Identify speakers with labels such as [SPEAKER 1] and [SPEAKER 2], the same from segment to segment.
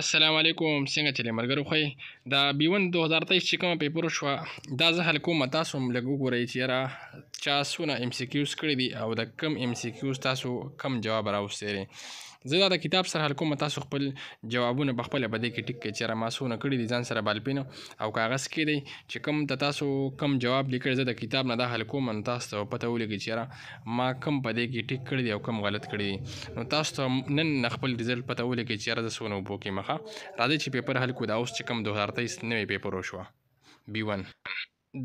[SPEAKER 1] السلام علیکم څنګه چې مرګرو خو دا بیون 2023 چې کوم پیپر شو دا زه حل کوم تاسو هم لګو ګورئ چې را چا سونه ام سی کیوز کړی دي او د کم ام سی کیوز تاسو کم جواب راوستي زه دا د کتاب سره حل کوم تاسو خپل جوابونه په خپل باندې کې ټیک کړئ چې را ماسونه کړی دي ځان سره بالپین او کاغذ کې دی چې کوم ته تاسو کوم جواب لیکل زه د کتاب نه دا حل کوم نو تاسو ته پته ولګي چې را ما کوم باندې کې ټیک کړی دی او کوم غلط کړی دی نو تاسو ته نن خپل رزلټ پته ولګي چې را د سونو بو کې مخه راځي چې پیپر حل کو دا اوس چې کوم 2023 نوې پیپر وشو بي 1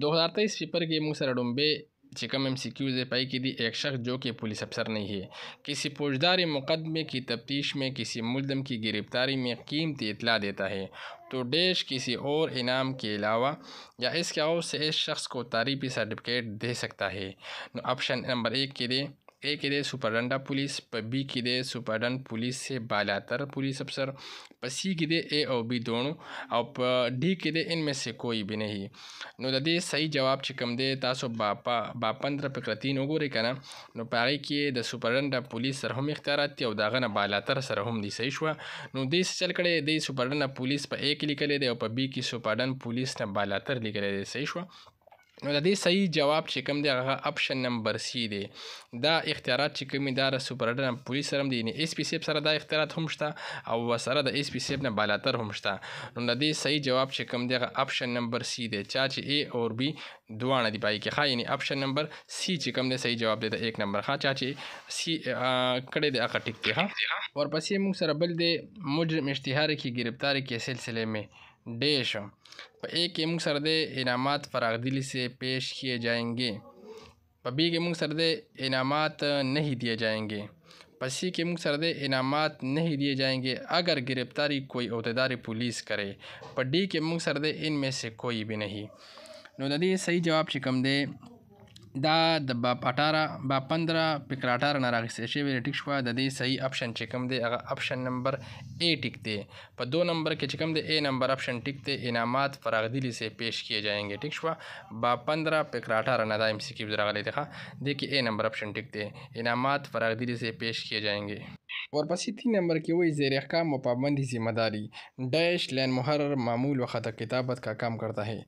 [SPEAKER 1] 2023 پیپر کې موږ سره ډومبه چکم ایم سی کیوز پائی کی دی ایک شخص جو کہ پولیس افسر نہیں ہے کسی پوشداری مقدمے کی تفتیش میں کسی ملزم کی گرفتاری میں قیمتی اطلاع دیتا ہے تو ڈیش کسی اور انعام کے علاوہ یا اس کے اور سے اس شخص کو تاریبی سرٹیفکیٹ دے سکتا ہے آپشن نمبر ایک کے دی ए کې دی سپرډنډا پولیس په بی کې دی سپرډن پولیس سے بالاتر پولیس افسر په سی کې دی اے او بی دونو او په ډی کې دی ان میں سے کوئی بھی نہیں نو د دې صحیح جواب چې کوم دی تاسو باپا باپندر پکرتین وګورئ کنه نو پاره کې د سپرډنډا پولیس سره هم اختیارات دی او داغه نه بالاتر سره هم دی صحیح شو نو دې چل کړي د سپرډن پولیس په اے کې لیکل دی او په بی کې سپرډن پولیس نه بالاتر لیکل دی صحیح شو نو د دې صحیح جواب چې کوم دی هغه اپشن نمبر سی دی دا اختیارات چې کوم دا سپرډن پولیس سره دی نه اس پی سیب سره دا اختیارات هم شته او سره د اس پی سیب نه بالاتر هم شته نو د دې صحیح جواب چې کوم دی هغه اپشن نمبر سی دی چا چې اے اور بی دوانه دی پای کې ښه یعنی اپشن نمبر سی چې کوم دی صحیح جواب دی د 1 نمبر ښه چا چې سی کړي دی هغه ټیک دی ها ورپسې موږ سره بل دی مجرم اشتهار کې گرفتار کې سلسله مې ڈیش اے کے منگ سردے انعامات فراغ دل سے پیش کیے جائیں گے پبی کے منگ سردے انعامات نہیں دیے جائیں گے پسی کے سردے انعامات نہیں دیے جائیں گے اگر گرفتاری کوئی عہدیدار پولیس کرے پڈی ڈی کے منگ سردے ان میں سے کوئی بھی نہیں نو ندی صحیح جواب شکم دے دا د باپټارا باپندرا پکراټار نه راغستل شوې ده ټیک شوه د دې صحیح اپشن چې کوم دی هغه اپشن نمبر ا ټیک دی په دو نمبر کې چې کوم دی ا نمبر اپشن ټیک دی انعامات فراغدلی سے پیش کیے جائیں گے ٹھیک شوه باپندرا پکراټار نه دا ایم سی کیو راغلی دی ښه د کې ا نمبر اپشن ټیک دی انعامات فراغدلی سے پیش کیے جائیں گے ورپسې تین نمبر کې وایي زیر احکام و پابندی ذمہ داری ڈیش لین محرر معمول و خط کتابت کا کام کرتا ہے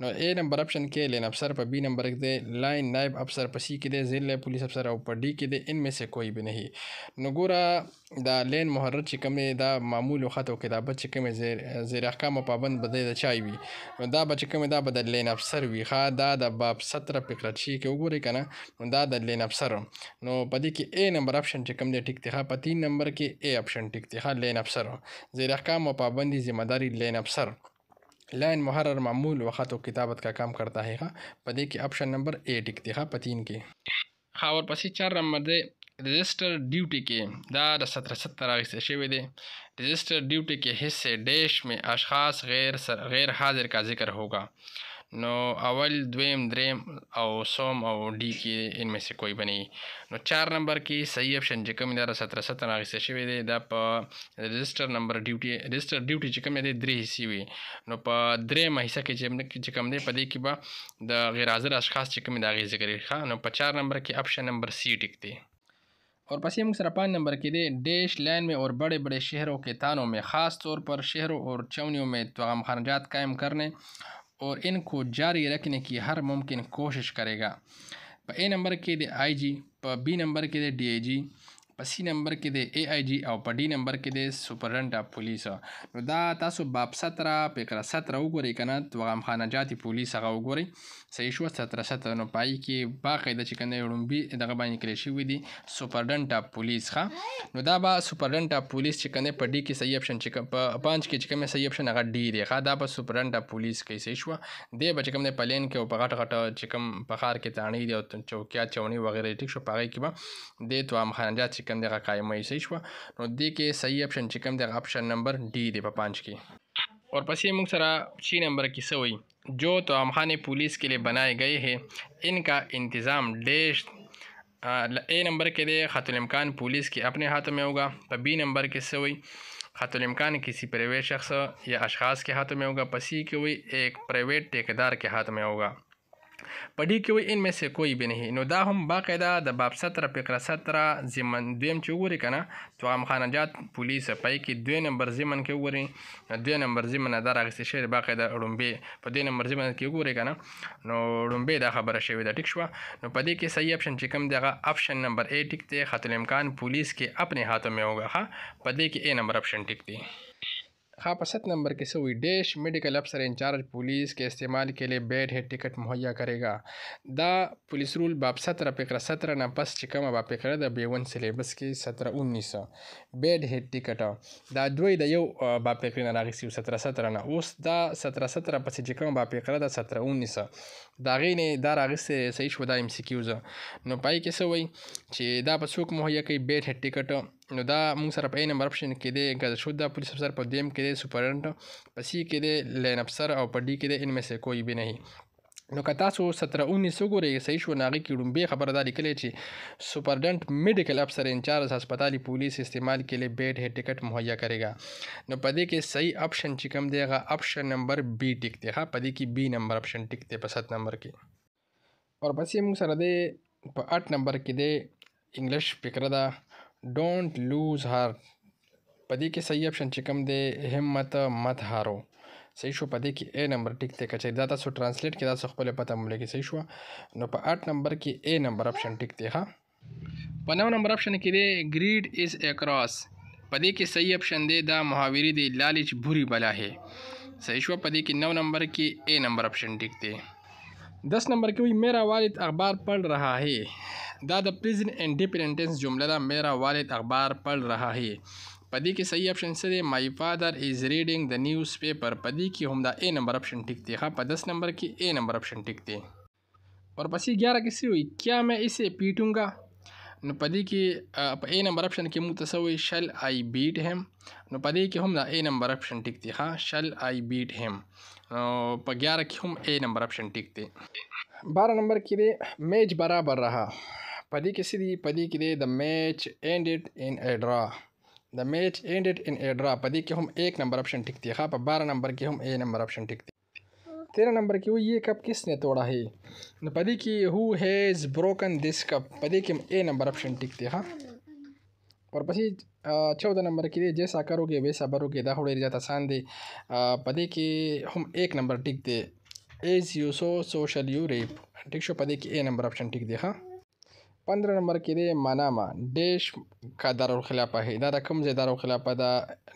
[SPEAKER 1] نو اے نمبر اپشن کے لین افسر پر بی نمبر دے لائن نائب افسر په سی کې دی ضلع پولیس افسر او په ډي کې دی ان میں سے کوئی به نه نو ګوره دا لین محرر چې کوم دا معمول خطو کې دا بچ کوم زیر زیر احکام پابند بده د چای وي دا بچ کوم دا بدل لین افسر وي ښا دا د باب 17 فقره چی کې وګوري کنه دا د لین افسر نو پدې کې اے نمبر اپشن چې کوم دی ټیک دی ښا په 3 نمبر کې اے اپشن ټیک دی ښا لین افسر زیر احکام پابندي ذمہ داری لین افسر लाइन मुहरर मामूल वक़्त व किताबत का काम करता है पदे के ऑप्शन नंबर ए टिक दिखा पतीन के हाँ और पसी चार नंबर दे रजिस्टर ड्यूटी के दा د सत्रह सत्तर आगे से शेवे दे रजिस्टर ड्यूटी के हिस्से डैश में अशास गैर सर गैर हाजिर का जिक्र होगा نو اول دویم دریم او سوم او ډی کې ان مې څه کوئی بنی نو 4 نمبر کې صحیح اپشن چې کوم اداره 1717 راغسته شوی دی دا په رجسٹر نمبر ډیوټي رجسٹر ډیوټي چې کوم دی درې حصے وي نو په درې مهسه کې چې کوم دی په دې کې به د غیر حاضر اشخاص چې کوم دا غي ذکر ښه نو په 4 نمبر کې اپشن نمبر سی ټیک دی और पसी मुख सर पाँच नंबर के दे डैश लाइन में और बड़े बड़े शहरों के थानों में ख़ास तौर पर शहरों और चवनियों में तोम खरजात कायम करने और इनको जारी रखने की हर मुमकिन कोशिश करेगा प ए नंबर کې د آی جی په بی نمبر کې د ډی ای جی په سی نمبر کې د ای آی جی او په ډی نمبر کې د سپرنټ اف پولیس نو دا تاسو باب 17 فقره 17 وګورئ کنه توغام خانه جاتی پولیس هغه وګورئ صحیح شو 1700 نو پای کې باقاعده چې کنه وړمبي دغه باندې کړی شوی دی سپرډنټ اف پولیس ښا نو دا به سپرډنټ اف پولیس چې کنه په ډی کې صحیح اپشن چې په 5 کې چې کومه صحیح اپشن هغه ډی دی ښا دا به سپرډنټ اف پولیس کې صحیح شو دی به چې کوم نه پلین کې او په غټ غټ چې کوم په خار کې تانی دی او چوکیا چونی وغیرہ ټیک شو پاره کې به د توام خانجات چې کوم دغه قائمه صحیح شو نو دی کې صحیح اپشن چې کوم دغه اپشن نمبر ډی دی په 5 کې ورپسې موږ سره 6 نمبر کې سوې जो तोमखाने पुलिस के लिए बनाए गए हैं इनका इंतज़ाम डैश ए नंबर के लिए ख़तुलमकान पुलिस के अपने हाथों में होगा तो बी नंबर के से हुई ख़तुलमकान किसी प्राइवेट शख्स या अशखास के हाथों में होगा पसी के हुई एक प्राइवेट ठेकेदार के हाथ में होगा په دې کې وایي ان میں سے کوئی بھی نہیں نو دا هم باقاعده د باب 17 فقره 17 زمن دویم چې وګوري کنه تو عام خانجات پولیس پای کې دوی نمبر زمن کې وګوري دوی نمبر زمن دا راغستې شوی باقاعده ړومبې په دوی نمبر زمن کې وګوري کنه نو ړومبې دا خبره شوی ده ټیک شو نو په دې کې صحیح اپشن چې کوم دی هغه اپشن نمبر 1 ټیک دی خط الامکان پولیس کې اپنے ہاتھوں میں ہوگا ها په دې کې ا نمبر اپشن ټیک دی खापसत नंबर के सवी डैश मेडिकल अफसर इंचार्ज पुलिस के इस्तेमाल के लिए बैड हेड टिकट मुहैया करेगा दा पुलिस रूल बाब सत्रह पेकरा सत्रह ना पस चिकम बाब पेकरा द बेवन सिलेबस کې सत्रह उन्नीस बैड हेड टिकट دا دوی د یو باپ کې نه راغسی 17 17 نه اوس دا 17 17 پسې چې کوم باپ کې دا 17 19 دا غینه دا راغسه صحیح شو دا ام سی کیوز نو پای کې سوې چې دا په څوک مهیا کوي بیت ټیکټ نو دا موږ سره په ای نمبر اپشن کې دی ګرځشو دا پولیس افسر په دیم کې دی سپرنټ په سی کې دی لین افسر او په ڈی کې دی ان میں سے کوئی بھی نہیں نو که تاسو 17 19 وګورئ صحیح شو ناغي کې ډومبه خبرداري کړي چې سپرډنټ میډیکل افسر انچارج هسپتالي پولیس استعمال کې لپاره بیډ هډ ټیکټ مهیا کوي نو پدې کې صحیح اپشن چې کوم دی هغه اپشن نمبر بی ټیک دی ها پدې کې بی نمبر اپشن ټیک دی په 7 نمبر کې اور پسې موږ سره دی په 8 نمبر کې دی انګلیش فکر ده ډونټ لوز هارت په دې کې صحیح اپشن چې کوم دی همت مت هارو صحیح شو پدې کې A نمبر ټیک ته کچې دا تاسو ترانسلیټ کې تاسو خپل پته مولې کې صحیح شو نو په 8 نمبر کې A نمبر اپشن ټیک دی ها په 9 نمبر اپشن کې دی گریډ از اکراس پدې کې صحیح اپشن دی دا محاوري دی لالچ بری بلا ہے صحیح شو پدې کې 9 نمبر کې A نمبر اپشن ټیک دی दस नंबर की हुई मेरा वालिद अखबार पढ़ रहा है दा द प्रिजन एंड डिपेंडेंस जुमला था मेरा वालिद अखबार पढ़ रहा है पदी के सही ऑप्शन से दे my father is reading the newspaper पदी की हमदा ए नंबर ऑप्शन टिक थे हाँ दस नंबर की ए नंबर ऑप्शन टिक थे और पसी ग्यारह किसी हुई क्या मैं इसे पीटूँगा नपदी की ए नंबर ऑप्शन की मुतसवी शल आई बीट हेम नपदी की हमदा ए नंबर ऑप्शन टिक थे हाँ शल आई बीट हेम 11 کی ہم اے نمبر اپشن ټیک دی بارہ نمبر کی دے میچ برابر رہا کې کسی دی پدې کی دے دا میچ اینڈ ان ا ڈرا دا میچ اینڈ ان ا ڈرا پدې کې ہم ایک نمبر اپشن ٹک دی ښا په بارہ نمبر کی ہم اے نمبر اپشن ٹک دی تیرہ نمبر کی وہ یہ کپ کس نے توڑا ہے پدی کی ہو ہیز بروکن دس کپ پدی کی ہم اے نمبر اپشن ٹک دی خاں ورپسې 14 نمبر کې دی جیسا کاروګي ویسا بروګي دا هډیر زیات آسان دی پدې کې هم 1 نمبر ټیک دی ایز یو سو سوشل یو ریپ ټیک شو پدې کې ا نمبر آپشن ټیک دی ها 15 نمبر کې دی ماناما دیش کا دارالخلافه ہے دا رقم زی دارالخلافه دا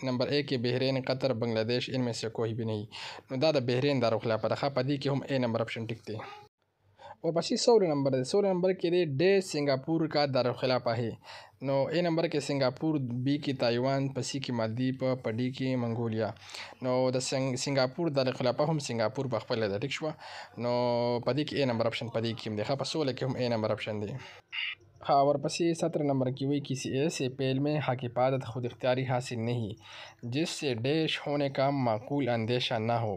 [SPEAKER 1] نمبر 1 کې بحرین قطر بنگلاديش ان میں سے کوئی بھی نہیں نو دا د بحرین دارالخلافه دا پدې کې هم ا نمبر آپشن ټیک دی واپسی सोलह नंबर है सोलह नंबर के लिए डे सिंगापुर का दारखिलाफ़ा है नो ए नंबर के सिंगापुर बी की ताइवान प सी की मालदीप په डी کې منګولیا نو د سنگاپور دارالخلافه هم سنگاپور په خپل لري شو نو په دې کې اے نمبر اپشن په دې کې هم دی ښه په 16 کې هم اے نمبر اپشن دی خاور پسی سترہ نمبر کی ہوئی کسی ایسے پیل میں حقیقت خود اختیاری حاصل نہیں جس سے ڈیش ہونے کا معقول اندیشہ نہ ہو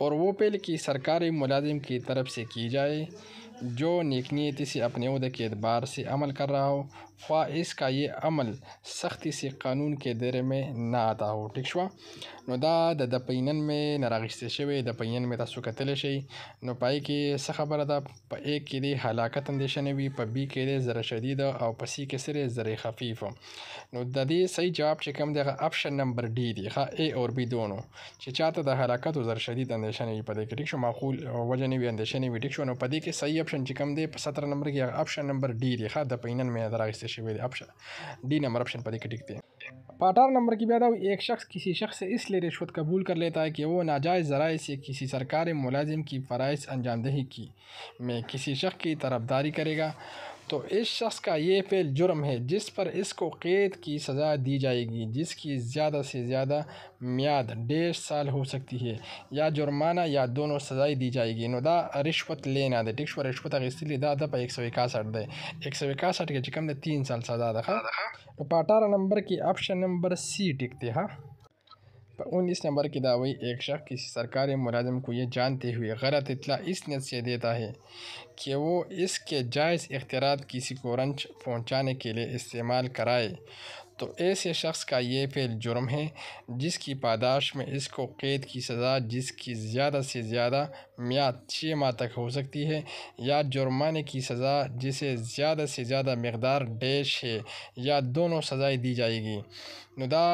[SPEAKER 1] اور وہ پیل کی سرکاری ملازم کی طرف سے کی جائے جو نیک نیتی سے اپنے عہدے کے اعتبار سے عمل کر رہا ہو ख़्वा इसका ये عمل سختی سی قانون کې دره مې نه ادا و ټیک شو نو دا د پینن مې نراغشته شوی د پینن مې تاسو کتلی شي نو پای کې څه خبره ده په ا کې دی هلاکت اندیشه نه وي په بی کې دی زره شدید او په سی کې سره زره خفیف نو د دې صحیح جواب چې کوم دی اپشن نمبر ډی دی ها ا او بی دونو چې چاته د هلاکت او زره شدید اندیشه نه وي په دې کې ټیک شو معقول وجه نه وي اندیشه نه وي ټیک شو نو په دې کې صحیح اپشن چې کوم دی په 17 نمبر کې اپشن نمبر ډی دی ها د پینن مې نراغشته سے شوی دے ڈی نمبر اپشن پر دیکھ ٹکتے ہیں پاٹار نمبر کی بیادہ ایک شخص کسی شخص سے اس لئے رشوت قبول کر لیتا ہے کہ وہ ناجائز ذرائع سے کسی سرکار ملازم کی فرائض انجام دہی کی میں کسی شخص کی طرف داری کرے گا تو اس شخص کا یہ پھیل جرم ہے جس پر اس کو قید کی سزا دی جائے گی جس کی زیادہ سے زیادہ میاد ڈیڑھ سال ہو سکتی ہے یا جرمانہ یا دونوں سزائی دی جائے گی نو دا رشوت لینا دے ٹکش و رشوت لی دا دا پا ایک سو اکاسٹھ دے ایک سو اکاسٹھ کے چکم دے تین سال سزا دا ہاں؟ خواہ پاٹارا نمبر کی آپشن نمبر سی ٹکتے ہاں انیس نمبر کی دعوی ایک شخص کی سرکاری ملازم کو یہ جانتے ہوئے غلط اطلاع اس نیت سے دیتا ہے کہ وہ اس کے جائز اختیارات کسی کو رنچ پہنچانے کے لیے استعمال کرائے تو ایسے شخص کا یہ پھیل جرم ہے جس کی پاداش میں اس کو قید کی سزا جس کی زیادہ سے زیادہ میاد چھ ماہ تک ہو سکتی ہے یا جرمانے کی سزا جسے زیادہ سے زیادہ مقدار ڈیش ہے یا دونوں سزائیں دی جائے گی ندا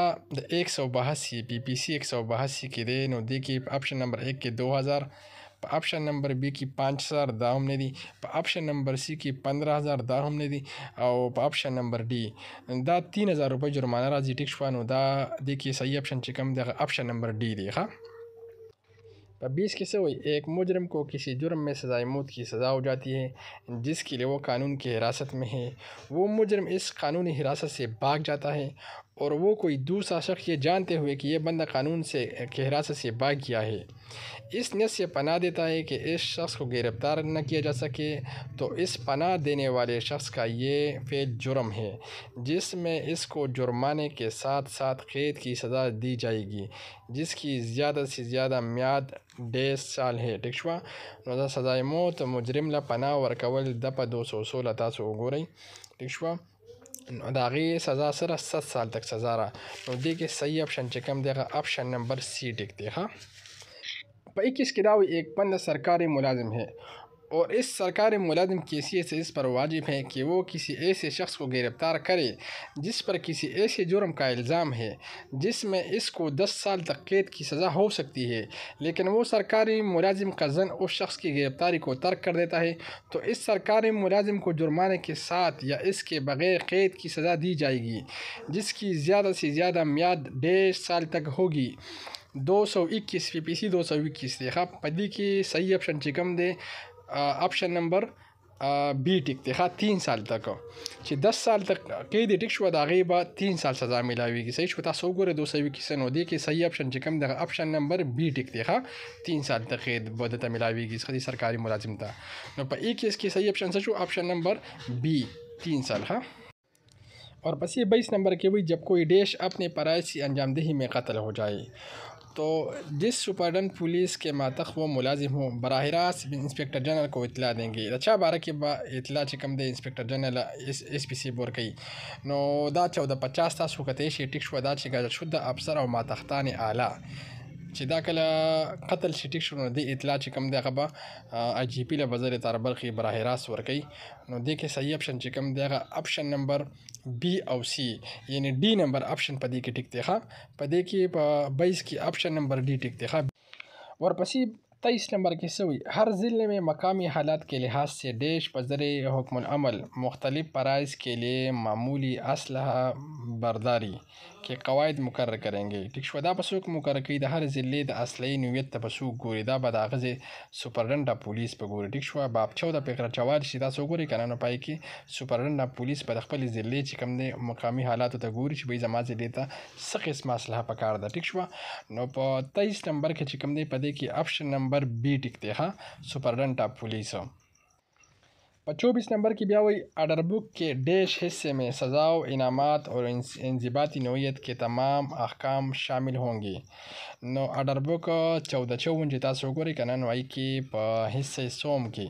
[SPEAKER 1] ایک سو بہاسی پی پی سی ایک سو بہاسی کے نو ادیکی آپشن نمبر ایک کے دو ہزار آپشن نمبر بی کی پانچ ہزار دا ہم نے دی آپشن نمبر سی کی پندرہ ہزار دا ہم نے دی اور آپشن نمبر ڈی دا تین ہزار روپے جرمانہ ٹک شوانو دا دیکھیے صحیح آپشن چکم دیکھا آپشن نمبر ڈی دیکھا بیس کی سوئی ایک مجرم کو کسی جرم میں سزائے موت کی سزا ہو جاتی ہے جس کے لیے وہ قانون کی حراست میں ہے وہ مجرم اس قانونی حراست سے بھاگ جاتا ہے اور وہ کوئی دوسرا شخص یہ جانتے ہوئے کہ یہ بندہ قانون سے کہ حراست سے باغ کیا ہے اس نیت سے پناہ دیتا ہے کہ اس شخص کو گرفتار نہ کیا جا سکے تو اس پناہ دینے والے شخص کا یہ فیل جرم ہے جس میں اس کو جرمانے کے ساتھ ساتھ قید کی سزا دی جائے گی جس کی زیادہ سے زیادہ میاد ڈیڑھ سال ہے ٹکشوا سزائے موت مجرم لا پناہ ورکول دپا دو سو سولہ تاسو گورئی ٹکشوا نو د هغې سزا سره سد سال تک سزا را نو دې کې صحیح اپشن چې کوم دی هغه اپشن نمبر سی ټیک دی ښه په اکیس کې دا وایي ایک بند سرکاری ملازم ہے اور اس سرکاری ملازم کی حیثیت سے اس پر واجب ہے کہ وہ کسی ایسے شخص کو گرفتار کرے جس پر کسی ایسے جرم کا الزام ہے جس میں اس کو دس سال تک قید کی سزا ہو سکتی ہے لیکن وہ سرکاری ملازم کا زن اس شخص کی گرفتاری کو ترک کر دیتا ہے تو اس سرکاری ملازم کو جرمانے کے ساتھ یا اس کے بغیر قید کی سزا دی جائے گی جس کی زیادہ سے زیادہ میاد ڈیڑھ سال تک ہوگی دو سو اکیس پی پی سی دو سو اکیس دیکھا پدی کی صحیح اپشن چکم دے آپشن نمبر بی ٹک دیکھا تین سال تک چھ دس سال تک قید ٹک دا غیبا تین سال سزا ملاوی گی صحیح سو گورے دو سوی کوششن ہو دی کہ صحیح اپشن چکم کم دیکھا اپشن نمبر بی ٹک دیکھا تین سال تک قید بودتا ملاوی ہوئے گی صحیح سرکاری نو پا ایک اس کی صحیح اپشن سچو اپشن نمبر بی تین سال کا اور بس یہ بائیس نمبر کے ہوئی جب کوئی ڈیش اپنے پرائیسی انجام دہی میں قتل ہو جائے तो जिस सुपरडेंट पुलिस के मातक वो मुलाजिम हो बरह रास्त इंस्पेक्टर जनरल को इतला देंगे अच्छा बारह के बा इतला चिकम दे inspector general S S P C बोरकई नो دا چوده پچاس تاسو کته شي ټیک شو دا چې ګرځ شو د افسر او ماتختان اعلی چې دا کله قتل شي ټیک شو نو د اطلاع چې کم دغه به اجی پی له وزیر تر برخي براه راست ورکي نو د کې صحیح اپشن چې کم دغه اپشن نمبر بی او سی یعنی ډی نمبر آپشن په دې کې ټیک دی ښا په دې کې په 22 کې آپشن نمبر ډی ټیک دی ښا ورپسې تیئیس نمبر کې سوی ہر ضلع میں مقامی حالات کے لحاظ سے دیش بذر حکم العمل مختلف پرائز کے لیے معمولی اسلحہ برداری کې قواعد مقرر کرنګي ټیک شو دا به څوک مقرر کوي د هر ضلع د اصلي نویت ته به څوک ګوري دا به د هغه سپرډنټ پولیس په ګوري ټیک شو باب 14 فقره 14 چې دا څوک ګوري کنه نو پای کې سپرډنټ پولیس په خپل ضلع چې کوم دی مقامی حالات ته ګوري چې به زما ضلع ته څه قسم اصله پکار ده ټیک شو نو په 23 نمبر کې چې کوم دی په دې کې اپشن نمبر بی ټیک دی ها سپرډنټ پولیس په چوبیس نمبر کې بیا وایي آرڈر बुक के डैश हिस्से में सज़ा व इनामत और इंजबाती नोयत के तमाम احکام شامل होंगे نو آرڈر बुक چوده چون چې تاسو وګورئ کنه نو ای کې په حصے سوم کې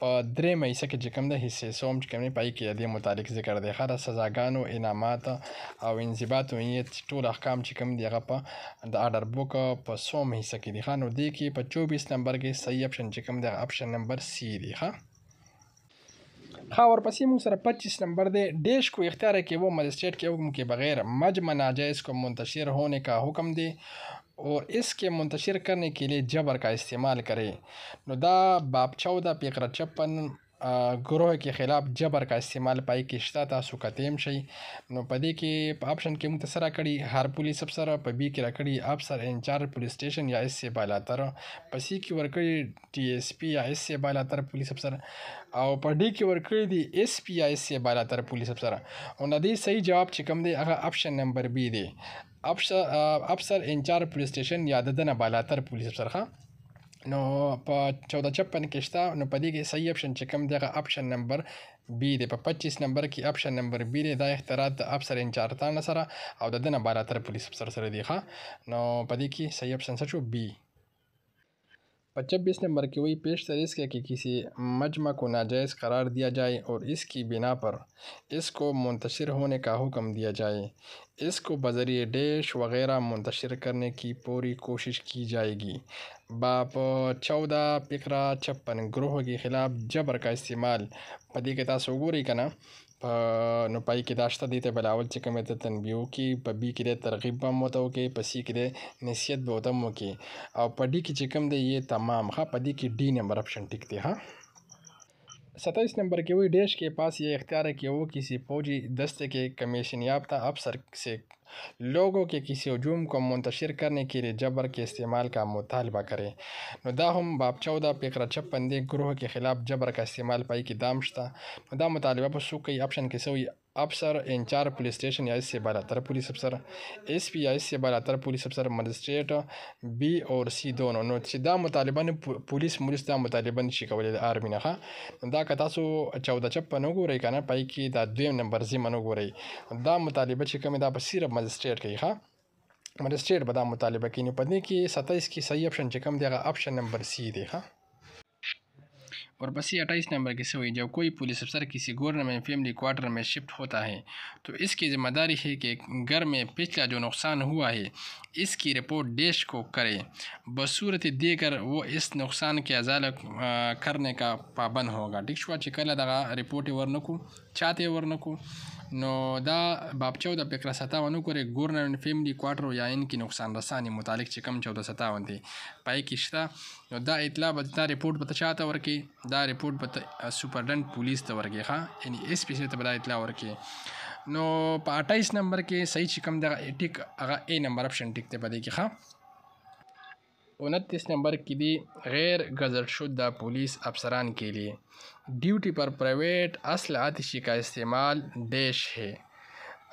[SPEAKER 1] په درې مې څه کې کوم د حصے سوم چې کوم نه پای کې د متعلق ذکر دی خره سزاګانو انعامات او انضباط او نیت ټول احکام چې کوم دی هغه په د آرډر بوک په سوم حصہ کې دی خانو دی کې په 24 نمبر کې صحیح اپشن چې کوم دی اپشن نمبر سی دی ها ها ورپسې موږ سره 25 نمبر دی डेश को इख्तियार के वो मजिस्ट्रेट के हुक्म के बगैर मजमा नाजायज़ को मुंतशिर होने का हुक्म दे और इसके मुंतशिर करने के लिए जबर का इस्तेमाल करें नुदा बाप चौदह पेकरा छप्पन ګروه کې خلاف جبر کا استعمال پای کې شته تاسو کتیم شي نو په دې کې په آپشن کې موږ سره کړي هر پولیس افسر په بي کې راکړي افسر انچارج پولیس سټیشن یا اس سے بالاتر په سی کې ورکړي ټي اس پی یا اس سے بالاتر پولیس افسر او په ډي کې ورکړي دي اس پی یا اس سے بالاتر پولیس افسر او ندي صحیح جواب چې کوم دی هغه آپشن نمبر بي دی افسر افسر انچارج پولیس سټیشن یا ددنه بالاتر پولیس افسر ښه نو په 1456 کې شته نو په دې کې صحیح اپشن چې کوم دغه اپشن نمبر بی دی په 25 نمبر کې اپشن نمبر بی دی دا اختراع د افسر انچارتان سره او د دنه بالا تر پولیس افسر سره دی ښه نو په دې کې صحیح اپشن څه شو بی پچبیس نمبر کی وہی پیش تریس کے کہ کسی مجمع کو ناجائز قرار دیا جائے اور اس کی بنا پر اس کو منتشر ہونے کا حکم دیا جائے اس کو بذریعہ ڈیش وغیرہ منتشر کرنے کی پوری کوشش کی جائے گی باپ چودہ پکرا چھپن گروہ کے خلاف جبر کا استعمال تاثر گوری کا نا په نو پای کې دا شته دی ته بل اول چې کوم ته تنبیه کې په بی کې د ترغیب به موته کې په سی کې د نسیت به وته مو کې او په ډی کې چې کوم دی یې تمام ښه په دې کې ډی نمبر اپشن ټیک دی ها 27 नंबर के हुई डैश के पास ये इख्तियार है कि वो किसी फौजी दस्ते के कमीशन याफ्ता अफसर से لوگوں کے کسی ہجوم کو منتشر کرنے کے لیے جبر کے استعمال کا مطالبہ کرے نو دا هم باب چودہ فقره چھپن دې گروہ کے خلاف جبر کا استعمال پای کې دام شته نو دا مطالبه په څوک کوي اپشن کې سوی افسر انچار پولیس स्टेशन या इससे बालातर पुलिस अफसर एस पी या इससे बालातर पुलिस अफसर मजिस्ट्रेट बी और सी दोनों نو چې دا مطالبان پولیس مریض دا مطالبان شي کولی د آرمی نه دا که تاسو 1456 وګورئ کنه پای کې دا دویم نمبر زی منو ګورئ دا مطالبه چې کوم دا په سیره مجسٹریٹ خواہ مجسٹریٹ بدا مطالبہ کینی پدنی کی ستائیس کی صحیح اپشن چکم دیا گا اپشن نمبر سی خواہ اور بسی اٹھائیس نمبر کی سوئی جب کوئی پولیس افسر کسی میں فیملی کوارٹر میں شفٹ ہوتا ہے تو اس کی ذمہ داری ہے کہ گھر میں پچھلا جو نقصان ہوا ہے اس کی رپورٹ ڈیش کو کرے بصورت دے کر وہ اس نقصان کے ازالہ کرنے کا پابند ہوگا چکر دے گا رپورٹ ورنہ کو چاہتے ورنکو نو دا بابچو د فقره 57 کورې ګورنر فیملی کوارټر یا ان کې نقصان رسانی متعلق چې کم 1457 دی پای کې شته نو دا اطلاع به دا ریپورت پته چاته ورکی دا ریپورت پته سپرډنټ پولیس ته ورکی ښا یعنی اس پی سی ته به دا اطلاع ورکی نو په 28 نمبر کې صحیح چې کم دغه ټیک هغه ا نمبر اپشن ټیک ته پدې کې ښا 29 نمبر کې دی غیر غزل شد د پولیس افسران کې لیے ड्यूटी पर प्राइवेट اصل आतिशी का इस्तेमाल डैश है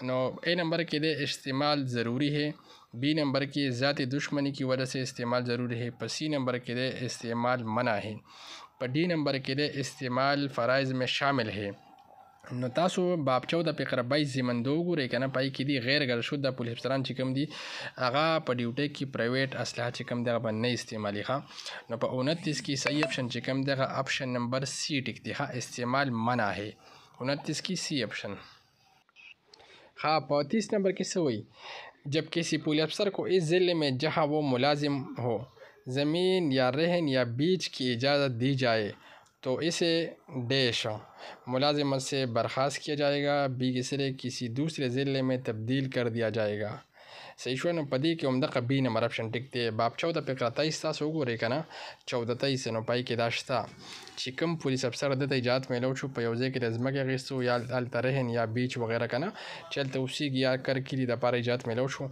[SPEAKER 1] नो ए नंबर के लिए इस्तेमाल ज़रूरी है बी नंबर की ज़ाती दुश्मनी की वजह से इस्तेमाल ज़रूरी है पर सी नंबर के लिए इस्तेमाल मना है पर डी नंबर के लिए इस्तेमाल फ़रज़ में शामिल है نو تاسو باب 14 پیقره 22 زمندو وګورئ کنه پای کې دی غیر غل شو د پولیس افسران چې کوم دی هغه په ډیوټي کې پرایویټ اسلحه چې کوم دغه باندې استعمالي ښه نو په 29 کې صحیح اپشن چې کوم دغه اپشن نمبر سی ټیک دی ښه استعمال منع ہے 29 کې سی اپشن हाँ पैंतीस नंबर की सवई जबकि किसी पुलिस अफसर को इस ज़िले में जहाँ वो मुलाजिम हो ज़मीन या रहन या बीज की इजाज़त दी जाए تو اسے ڈیش ملازمت سے برخاست کیا جائے گا بی اسرے کسی دوسرے ضلع میں تبدیل کر دیا جائے گا سیشو پدی کے عمدہ کا بی آپشن ٹکتے باپ چودہ پقرا تیئیس سا گورے کا نا چودہ تیئیس نوپائی کے داشتہ چې کوم پولیس افسر د ایجاد میلو شو په یو ځای کې د ځمکې غیستو یا الترهن یا بیچ وغیرہ کنه چې هلته اوسېږي یا کر کلي د پاره ایجاد میلو شو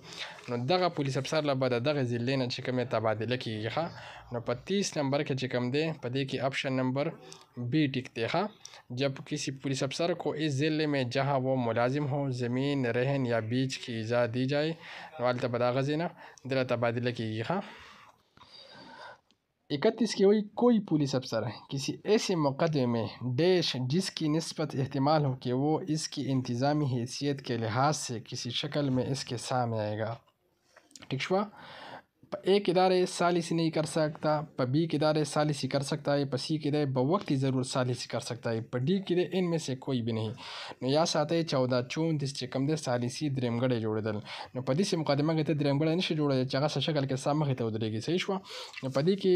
[SPEAKER 1] نو دغه پولیس افسر له بعد دغه ضلع نه چې کومه تبادله کیږي ښه نو په 30 نمبر کې چې کوم دی په دې کې اپشن نمبر بی ټیک دی ښه جب کسی پولیس افسر کو اس ضلع میں جہاں وہ ملازم ہو زمین رہن یا بیچ کی ایجاد دی جائے نو هلته به دغه ځای نه دله تبادله کیږي ښه اکتیس کی ہوئی کوئی پولیس افسر کسی ایسے مقدمے میں ڈیش جس کی نسبت احتمال ہو کہ وہ اس کی انتظامی حیثیت کے لحاظ سے کسی شکل میں اس کے سامنے آئے گا ٹھیک شوہ په ای کې دارې سالسی नहीं कर सकता په बी کې دارې सालिसी कर सकता है په सी کې دارې بوقت ضرور सालिसी कर सकता है په डी کې دارې ان में से कोई भी नहीं نو یا ساته 14 34 چې کم دې سالسی درمګړې جوړېدل نو په دې مقدمه کې ته درمګړې نشي جوړېدل چې هغه شکل کې سم مخې ته ودرېږي صحیح شو نو په دې کې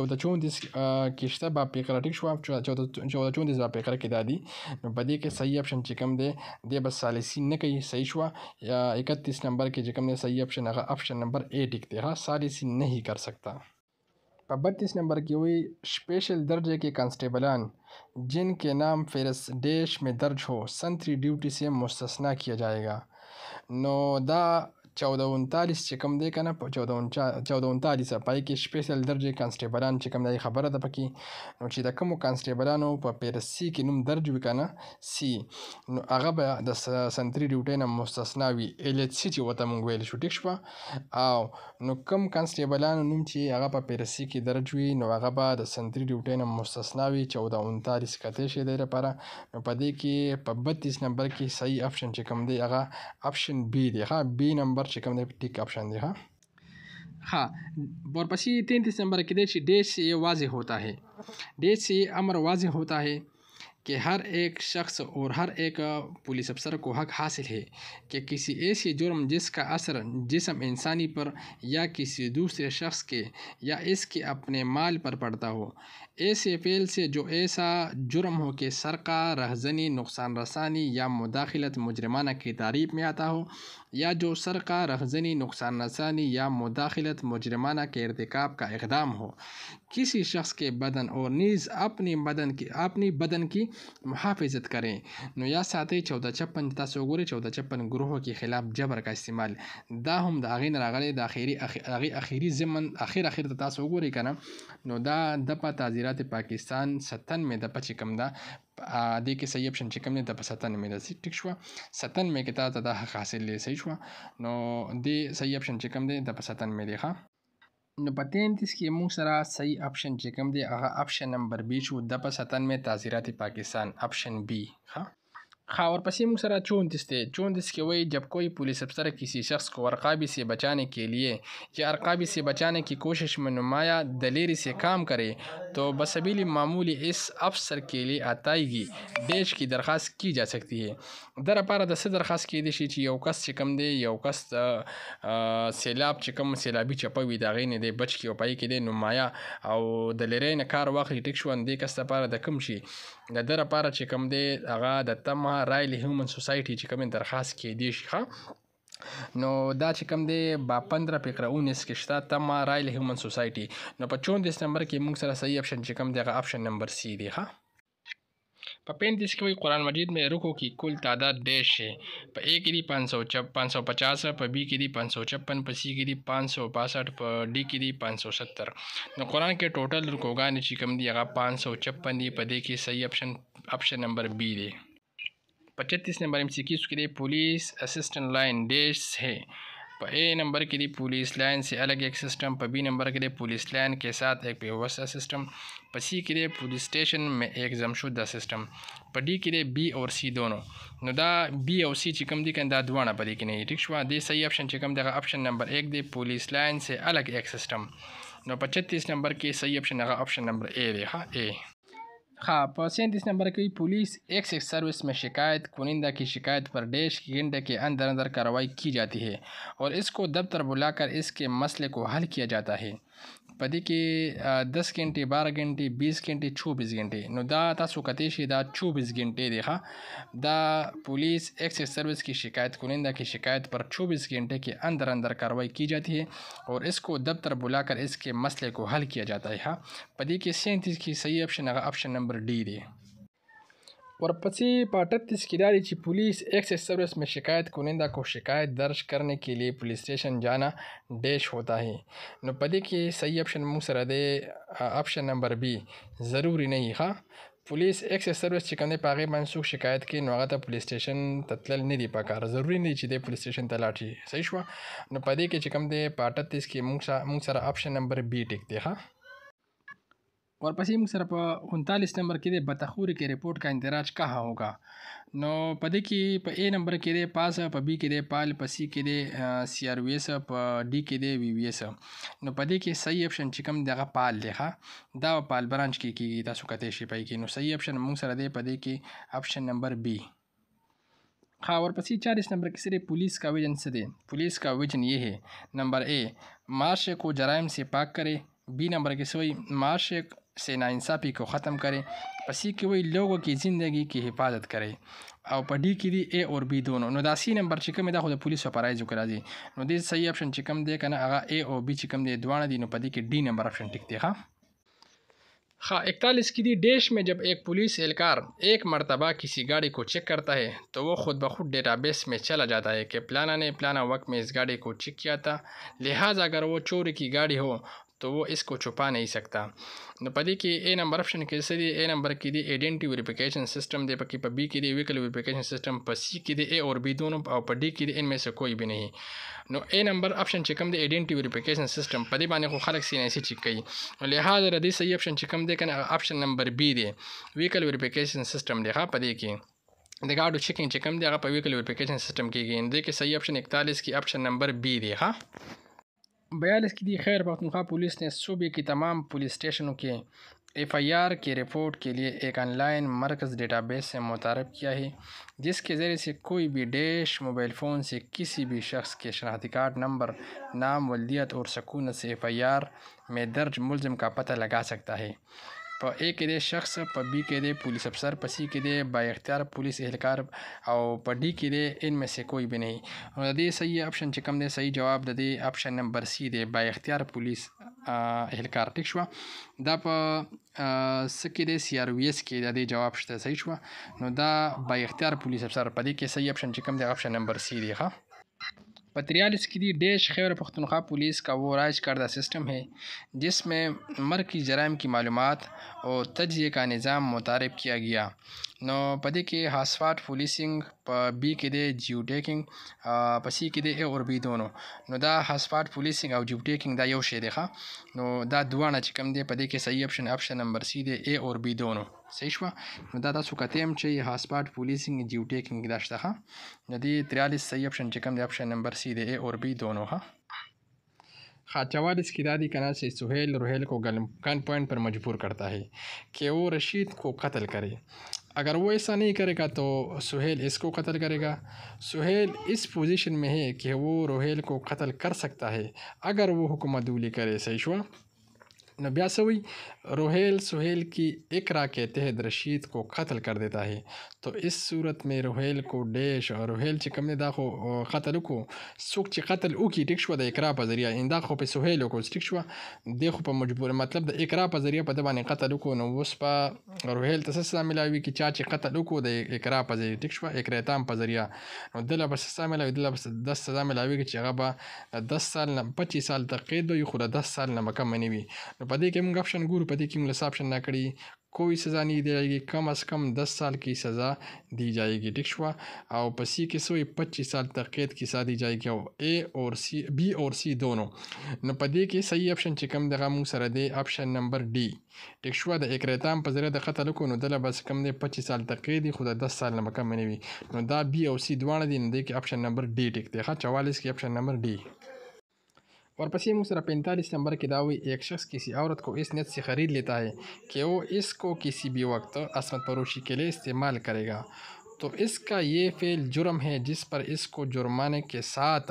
[SPEAKER 1] 14 34 کې شته با پیکراتیک شو 14 34 با پیکر کې دادي نو په دې کې صحیح اپشن چې کم دې دې بس سالسی نه کوي صحیح شو یا 31 نمبر کې چې کم دې صحیح اپشن هغه اپشن نمبر 8 ټیک دی ها ساری سی نہیں کر سکتا بتیس نمبر کی ہوئی اسپیشل درجے کے کانسٹیبلان جن کے نام فہرست ڈیش میں درج ہو سنتری ڈیوٹی سے مستثنہ کیا جائے گا نودا چوده انتالیس چې کوم دی که نه په چوده انتالیسه په کې شپېسل درجې کانسټیبلان چې کوم دی خبره ده پکې نو چې د کومو کانسټیبلانو په پیرسي کې نوم درج وي که نه سي نو هغه به د سنتري ډیوټۍ نه مستثنا وي ایل ایچ سي چې ورته مونږ ویلی شو ټیک شوه او نو کوم کانسټیبلانو نوم چې هغه په پیرسي کې درج وي نو هغه به د سنتري ډیوټۍ نه مستثنا وي چوده انتالیس کتی شي دی لپاره نو په دې کې په بتیس نمبر کې صحیح آپشن چې کوم دی هغه آپشن بی دی ښه بی نمبر چې کوم دی دی ټیک ها ہاں سے یہ واضح ہوتا ہے یہ امر واضح ہوتا ہے کہ ہر ایک شخص اور ہر ایک پولیس افسر کو حق حاصل ہے کہ کسی ایسی جرم جس کا اثر جسم انسانی پر یا کسی دوسرے شخص کے یا اس کے اپنے مال پر پڑتا ہو ایسے فعل سے جو ایسا جرم ہو کہ سرقہ رہزنی نقصان رسانی یا مداخلت مجرمانہ کی تعریف میں آتا ہو یا جو سرقہ رہزنی نقصان رسانی یا مداخلت مجرمانہ کے ارتکاب کا اقدام ہو کسی شخص کے بدن اور نیز اپنی بدن کی اپنی بدن کی محافظت کریں نویا ساتھی چودہ چھپن تاسوگوری چودہ چھپن گروہوں کے خلاف جبر کا استعمال دا هم د هغې نه راغلی د اخري اخري ضمن اخر اخر ته تاسو وګورئ که نه نو دا د په تعذیره تغییرات پاکستان ستن مې د پچې کم ده دې کې صحیح اپشن چې کوم دی د په ستن مې د ټیک شو ستن مې کې تا ته د حاصل لې صحیح شو نو دې صحیح اپشن چې کوم دی د په ستن مې دی ښه نو په تینتیس کې موږ سره صحیح اپشن چې کوم دی هغه اپشن نمبر بی شو د په ستن مې تاثیرات پاکستان اپشن بی ښه ښه ورپسې موږ سره چونتیس دی چونتیس کې وایي जब कोई पुलिस अफसर किसी शख्स को अरकाबी से बचाने के लिए या अरकाबी से बचाने की कोशिश में नुमाया दलेरी से काम करे तो बसबीली मामूली इस अफसर के लिए आताएगी देश की درخواست کی جا सकती है در لپاره د څه درخواست کېدای شي چې یو کس چې کم دی یو کس سیلاب چې کوم سیلابي چپه وي د هغې نه دی بچ کړي او په کې دی نمایه او د لرې نه کار واخلي ټیک شو دې کس لپاره د کوم شي د ده لپاره چې کوم دی هغه د تمه رایل هیومن سوسایټي چې کوم درخواست کې دی شي نو دا چې کوم دی با 15 فقره 19 کې شته تم رایل هیومن سوسایټي نو په 34 نمبر کې موږ سره صحیح اپشن چې کوم دی غا اپشن نمبر سی دی ها په پینتیس کې وایي قرآن مجید میں رکو کی کل تعداد ڈیش ہے په اے کې دي پانچ سو چپ پانچ سو پچاس په بی کې دي پانچ سو چپن په سی کې دي پانچ سو باسٹھ په ڈی کې دي پانچ سو ستر نو قرآن کې ټوټل رکوګانې چې کوم دي هغه پانچ سو چپن دي په دې کې صحیح اپشن اپشن نمبر بی دی पचहत्तीस नंबर एम के लिए पुलिस असिस्टेंट लाइन डेश है ए नंबर के लिए पुलिस लाइन से अलग एक सिस्टम पर बी नंबर के लिए पुलिस लाइन के साथ एक व्यवस्था सिस्टम पर सी के लिए पुलिस स्टेशन में एक जमशुदा सिस्टम पर डी के लिए बी और सी दोनों नो दा बी और सी चिकम दी कंदा दुआना पर दी कि नहीं ठीक शुआ दे सही ऑप्शन चिकम देगा ऑप्शन नंबर एक दे पुलिस लाइन से अलग एक सिस्टम नो पचहत्तीस नंबर के सही ऑप्शन देगा ऑप्शन नंबर ए देखा ए ہاں پوسینتیس نمبر کی پولیس ایکس ایک سروس میں شکایت کنندہ کی شکایت پر کی گنڈے کے اندر اندر کارروائی کی جاتی ہے اور اس کو دفتر بلا کر اس کے مسئلے کو حل کیا جاتا ہے په دې کې 10 غنټه 12 غنټه 20 غنټه 24 غنټه نو دا تاسو کته شي دا 24 غنټه دی ښا دا پولیس ایکس سروس کی شکایت کننده کی شکایت پر 24 घंटे के अंदर अंदर कार्रवाई की जाती है और इसको दफ्तर बुलाकर इसके मसले को हल किया जाता है हाँ पदी के सैंतीस की सही ऑप्शन अगर ऑप्शन नंबर डी दे ورپسې په 38 کې دا چې पुलिस एक्स सर्विस में शिकायत कुनिंदा को शिकायत दर्ज करने के लिए पुलिस स्टेशन जाना डैश होता है نو پدې کې صحیح اپشن مو سره دی اپشن نمبر بی ضروری نه ښه پولیس ایکس سروس چې کوم دی په هغې باندې څوک شکایت کوي نو هغه ته پولیس سټیشن ته تلل نه دي پکار ضروري نه دي چې دی پولیس سټیشن ته لاړ شي صحیح شوه نو په دې کې چې کوم دی په اټتیس کې مونږ سره اپشن نمبر بی ټیک دی ښه ورپسې موږ سره په 39 نمبر کې د بتخوري کې ریپورت کا اندراج کہا ہوگا نو په دې کې په اے نمبر کې د پاس په بی کې د پال په سی کې د سی ار وی اس په ډی کې د وی وی اس نو په دې کې صحیح اپشن چې کوم دغه پال لخه دا پال برانچ کې کیږي تاسو کته شي پای کې نو صحیح اپشن موږ سره دی په دې کې اپشن نمبر بی خاور پسی چالیس نمبر کے سرے پولیس کا وجن سے دے پولیس کا وجن یہ ہے نمبر اے معاشے کو جرائم سے پاک کرے بی نمبر کے سوئی معاشے سے ناانصافی को ख़त्म करें पसी कि वही लोगों की ज़िंदगी की हिफाजत करे او په ډی کې دی ا او بی دونو نو دا سی نمبر چې کوم دا خو د پولیسو پر راځي کرا دي نو دې صحیح اپشن چې کوم دی کنه هغه ا او بی چې کوم دی دوانه دي نو په دې کې ډی نمبر اپشن ټیک دی ها हाँ इकतालीस की दी डैश में जब एक पुलिस एहलकार एक मरतबा किसी गाड़ी को चेक करता है तो वो खुद ब खुद डेटाबेस में चला जाता है कि प्लाना ने प्लाना वक्त में इस गाड़ी को चेक किया था लिहाजा अगर वो चोरी की गाड़ी हो तो वो इसको छुपा नहीं सकता तो पदी कि ए नंबर ऑप्शन के से दी ए नंबर की दी आइडेंटिटी वेरिफिकेशन सिस्टम दे पकी पर बी की दी व्हीकल वेरिफिकेशन सिस्टम पर सी की दी ए और बी दोनों और पर डी की दी इनमें से कोई भी नहीं नो ए नंबर ऑप्शन चिकम दे आइडेंटिटी वेरिफिकेशन सिस्टम पदी बाने को खलक सी ऐसी चिक गई लिहाजा रदी सही ऑप्शन चिकम दे कन ऑप्शन नंबर बी दे व्हीकल वेरिफिकेशन सिस्टम देखा पदी की د ګاډو چیکینګ چې کوم دی هغه په ویکل ویریفیکیشن سیستم کې دی کې صحیح اپشن 41 کې اپشن نمبر بی دی ها بیالیس دی خیر پختونخوا پولیس نے صوبے کی تمام پولیس اسٹیشنوں کے ایف آئی آر کی رپورٹ کے لیے ایک ان لائن مرکز ڈیٹا بیس سے متعارف کیا ہے جس کے ذریعے سے کوئی بھی ڈیش موبائل فون سے کسی بھی شخص کے شناختی کارڈ نمبر نام ولدیت اور سکونت سے ایف آئی آر میں درج ملزم کا پتہ لگا سکتا ہے په ای کې د شخص په بی کې د پولیس افسر په سی کې د با اختیار پولیس اهلکار او په ډی کې د ان میں سے کوئی بھی نہیں او د دې صحیح اپشن چې کوم دی صحیح جواب د دې اپشن نمبر سی دی با اختیار پولیس اهلکار ټیک شو دا په سکه د سی ار وی اس کې د دې جواب شته صحیح شو نو دا با اختیار پولیس افسر په دې کې صحیح اپشن چې کوم دی اپشن نمبر سی دی ښا دی ڈیش خیبر پختونخوا پولیس کا وہ رائج کردہ سسٹم ہے جس میں مر کی جرائم کی معلومات اور تجزیے کا نظام متعارف کیا گیا نو په دې کې هاسفات پولیسینګ په بی کې دی جیو ټیکینګ په سی کې دی ای اوربیدونو نو دا هاسفات پولیسینګ او جیو ټیکینګ دا یو شی دی ښه نو دا دوانه چې کوم دی په دې کې صحیح اپشن اپشن نمبر سی دی ای اوربیدونو صحیح شو نو دا تاسو کته هم چې هاسپاټ پولیسینګ جیو ټیکینګ دا شته ها نو دی 43 صحیح اپشن چې کوم دی اپشن نمبر سی دی ای اوربیدونو ها खाचावारिस की दादी कना से सुहेल रोहेल को गन पॉइंट पर मजबूर करता है कि वो रशीद को कत्ल करे اگر وہ ایسا نہیں کرے گا تو سہیل اس کو قتل کرے گا سہیل اس پوزیشن میں ہے کہ وہ روہیل کو قتل کر سکتا ہے اگر وہ حکومت دولی کرے سیشو نو بیا सवई रोहेल सुहेल की इकरा के तहत रशीद को कत्ल कर देता है तो इस सूरत में रोहेल को डैश और रोहेल چې کوم دا خو قتل کو څوک چې قتل وکي ټیک شو د اقرا په ذریعہ اندا خو په سهیل کو ټیک شو د خو په مجبور مطلب د اقرا په ذریعہ په د باندې قتل کو نو وس په روهیل تاسو سره ملاوي کی چا چې قتل کو د اقرا په ذریعہ ټیک شو اقراتام په ذریعہ نو دله بس سره ملاوي دله بس 10 سره ملاوي چې هغه به 10 سال نه 25 سال تقید وي خو 10 سال نه مکمل نه وي نو په دې کې موږ اپشن ګورو په دې کې موږ لس اپشن نه کړی کوئی سزا نہیں دی جائے گی کم از کم دس سال کی سزا دی جائے گی ٹھیک شوا اور پسی کے سوئی پچیس سال تک قید کی سزا دی جائے گی او اے اور سی بی اور سی دونوں نو پدې کې صحیح اپشن چې کم دغه موږ سره دی اپشن نمبر ډي ټیک شوا د اکریتام په ذریعہ د قتل کو نو دله بس کم دی 25 سال تک قید خو د 10 سال نه کم نه وي نو دا بی او سی دوانه دي نو د اپشن نمبر ډي ټیک دی ښه 44 کې اپشن نمبر ډي اور پسیم صرف پینتالیس نمبر کے دعوی ایک شخص کسی عورت کو اس نیت سے خرید لیتا ہے کہ وہ اس کو کسی بھی وقت عصمت پروشی کے لیے استعمال کرے گا تو اس کا یہ فعل جرم ہے جس پر اس کو جرمانے کے ساتھ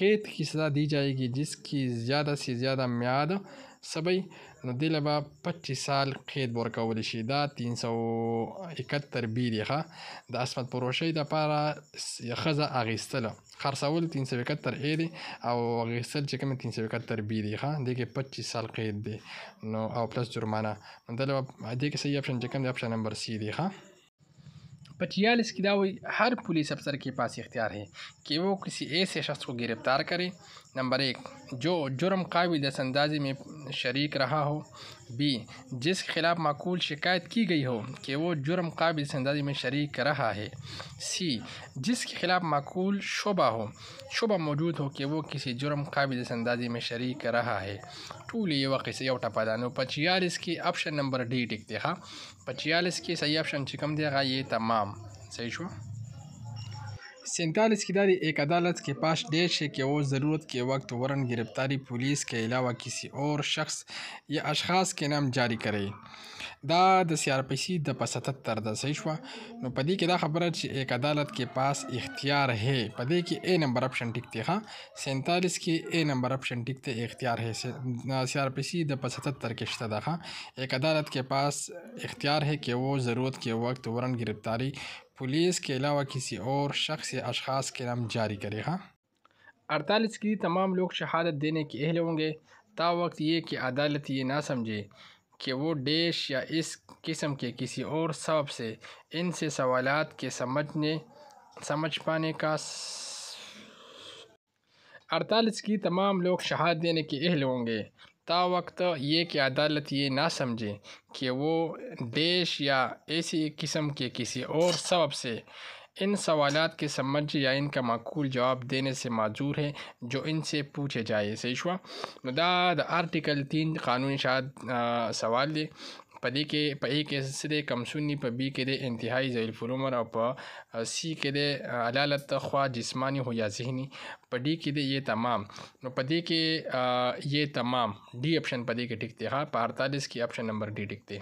[SPEAKER 1] قید کی سزا دی جائے گی جس کی زیادہ سے زیادہ میعاد سبي نو دی له به 25 سال قید ورکول شي دا 371 بیر یې د اسمت پروشې د لپاره خزه اغیستله خرڅول 371 اې دی او اغیستل چې کوم 371 بیر یې دی کې 25 سال قید دی نو او پلس جرمانه نو دا له دې کې صحیح اپشن چې کوم دی اپشن نمبر سی دی ښا پچیالس کی دعوی ہر پولیس افسر کے پاس اختیار ہے کہ وہ کسی ایسے شخص کو گرفتار کرے نمبر ایک جو جرم قابل دس اندازی میں شریک رہا ہو بی جس کے خلاف معقول شکایت کی گئی ہو کہ وہ جرم قابل دس اندازی میں شریک رہا ہے سی جس کے خلاف معقول شعبہ ہو شعبہ موجود ہو کہ وہ کسی جرم قابل دس اندازی میں شریک رہا ہے ٹو لیے واقعی سے پیدان ہو پچیالیس کی آپشن نمبر ڈی ٹکتخا په 46 کې صحیح اپشن چې کوم دی هغه یې تمام صحیح شو 47 کې د एक अदालत के पास देश के वो ज़रूरत के वक्त वरन गिरफ्तारी पुलिस के अलावा किसी और शख्स या अशखास के नाम जारी करें دا د سیارپیسې د پسطت ترده صحیح شوه نو په دې کې دا خبره چې ایک عدالت کې پاس اختیار ہے په دې کې اے نمبر اپشن ټیک دی ها 47 کې اے نمبر اپشن ټیک ته اختیار ہے سیارپیسې د پسطت تر کې شته ده ها ایک عدالت کې پاس اختیار ہے کہ وہ ضرورت کے وقت ورن گرفتاری پولیس کے علاوہ کسی اور شخص یا اشخاص کے نام جاری کرے گا اڑتالیس کی تمام لوگ شہادت دینے کے اہل ہوں گے تا وقت یہ کہ عدالت یہ نہ سمجھے کہ وہ ڈیش یا اس قسم کے کسی اور سبب سے ان سے سوالات کے سمجھنے سمجھ پانے کا اڑتالیس کی تمام لوگ شہادت دینے کے اہل ہوں گے تا وقت یہ کہ عدالت یہ نہ سمجھے کہ وہ دیش یا ایسی قسم کے کسی اور سبب سے इन सवालात के समझ या इनका माकूल जवाब देने से माजूर है जो इनसे पूछे जाए सेशवा दा द आर्टिकल तीन कानून शाद सवाल دی په دې کې په ای کې سره کمسونی په بی کې د انتهایی ذیل فلومر او په سی کې د علالت خوا جسمانی هو یا ذهنی په ډی کې د یہ تمام نو په دې کې یہ تمام डी ऑप्शन په دې کې ټیک دی ها په 48 کې ऑप्शन نمبر डी ټیک دی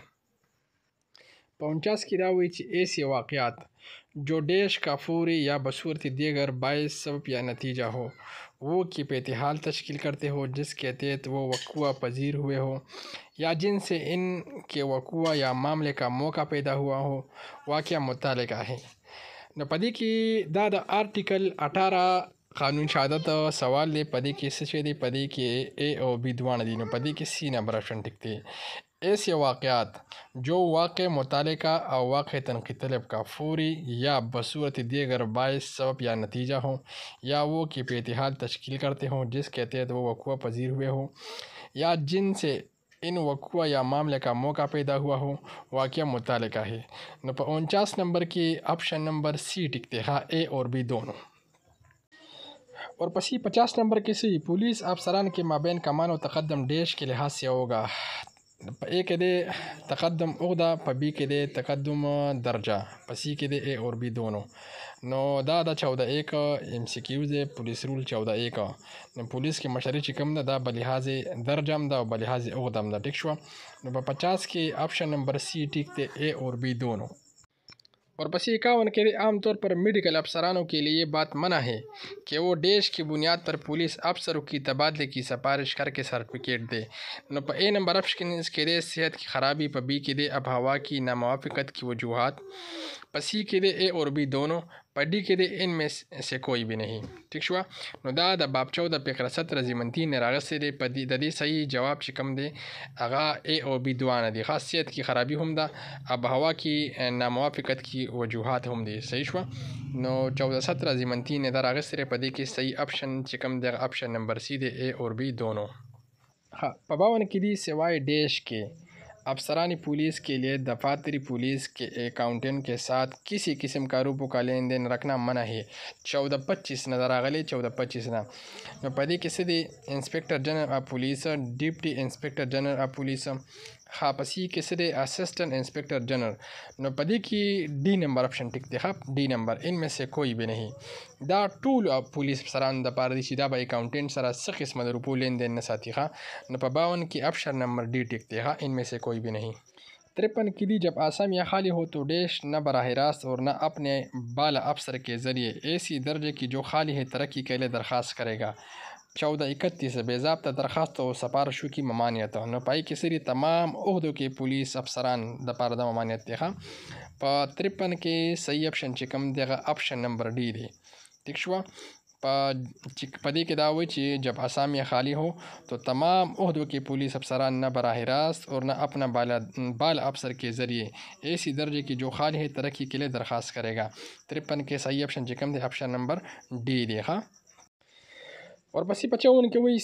[SPEAKER 1] په 49 کې دا وایي چې ایسي واقعات جو ڈیش کا فوری یا بصورتی دیگر باعث سبب یا نتیجہ ہو وہ کی پیتحال تشکیل کرتے ہو جس کے تحت وہ وقوع پذیر ہوئے ہو یا جن سے ان کے وقوع یا معاملے کا موقع پیدا ہوا ہو واقعہ متعلقہ ہے پدی کی دادا آرٹیکل اٹھارہ قانون شادت و پدی کی سچے دی پدی کی اے او دوان دی نو پدی کی سینا براشن ٹکتے ایسے واقعات جو واقع مطالعہ اور واقع تنقی طلب کا فوری یا بصورت دیگر باعث سبب یا نتیجہ ہوں یا وہ کی پیتحال تشکیل کرتے ہوں جس کے تحت وہ وقوع پذیر ہوئے ہوں یا جن سے ان وقوع یا معاملے کا موقع پیدا ہوا ہو واقعہ مطالعہ ہے انچاس نمبر کی آپشن نمبر سی ٹکتے ہاں اے اور بی دونوں اور پسی پچاس نمبر کسی پولیس افسران کے مابین کمان و تقدم ڈیش کے لحاظ سے ہوگا په A کې دی تقدم عقده په B کې دی تقدم درجه په C کې دی A او B دونو نو دا د 14 A کا ام سی کیو دی پولیس رول 14 A کا نو پولیس کې مشري چې کوم ده دا په لحاظ درجه هم ده او په لحاظ عقده هم ده ټیک شو نو په 50 کې اپشن نمبر C ټیک دی A او B دونو اور پسی اکاون کے دے عام طور پر میڈیکل افسرانوں کے لیے بات منع ہے کہ وہ دیش کی بنیاد پر پولیس افسروں کی تبادلے کی سفارش کر کے سرٹیفکیٹ دے نو اے نمبر افشق کے دے صحت کی خرابی بی کے دے اب ہوا کی ناموافقت کی وجوہات پسی کے دے اے اور بی دونوں په ډی کې د ان مس سکوي به نه ٹھیک شو نو دا د باب 14 فقره 17 رزمنتی نه راغسته دی په د دې صحیح جواب چې کوم دی هغه ای او بی دوانه دی خاصیت کې خرابي هم ده اب هوا کې ناموافقت کې وجوهات هم دي صحیح شو نو 14 17 رزمنتی نه دا راغسته په دې کې صحیح اپشن چې کوم دی اپشن نمبر سی دی ای او بی دونو ها په باون کې دی سوای ډیش کې افسرانی پولیس کے لیے دفاتری پولیس کے اکاؤنٹنٹ کے ساتھ کسی قسم کا روپو کا لین دین رکھنا منع ہے چودہ پچیس نظر آغلی چودہ پچیس نا پدی کسی دی انسپیکٹر جنرل آف پولیس ڈپٹی انسپیکٹر جنرل آف پولیس ها پسې کې څه دی اسسټنٹ انسپکټر جنرال نو پدې کې ډي نمبر اپشن ټیک دی ها ډي نمبر ان میں سے کوئی بھی نه دا ټول پولیس سران د پاره دي چې دا به اکاونټنټ سره څه قسمه د روپو لین دین نه ساتي ها نو په 52 کې اپشن نمبر ڈی ټیک دی ها ان میں سے کوئی بھی نہیں ترپن की दी जब आसाम या खाली हो तो डेश न बरह रास्त और न अपने बाला अफसर के ज़रिए ऐसी दर्जे की जो खाली है तरक्की के लिए दरख्वास्त करेगा چودہ اکتیس بےضابطہ درخواست و سپارشو کی پائی کی سری تمام عہدوں کے پولیس افسران دپاردہ ممانعت دیکھا پا ترپن کے صحیح آپشن چکم دیکھا آپشن نمبر ڈی دی ٹھیک چک پدی کے دعوے چی جب اسامیہ خالی ہو تو تمام عہدوں کے پولیس افسران نہ براہ راست اور نہ اپنا بالا بال افسر کے ذریعے ایسی درجے کی جو خالی ہے ترقی کے لیے درخواست کرے گا ترپن کے صحیح آپشن چکم دے آپشن نمبر ڈی دیکھا Orpasí-Pachaúnica Uy,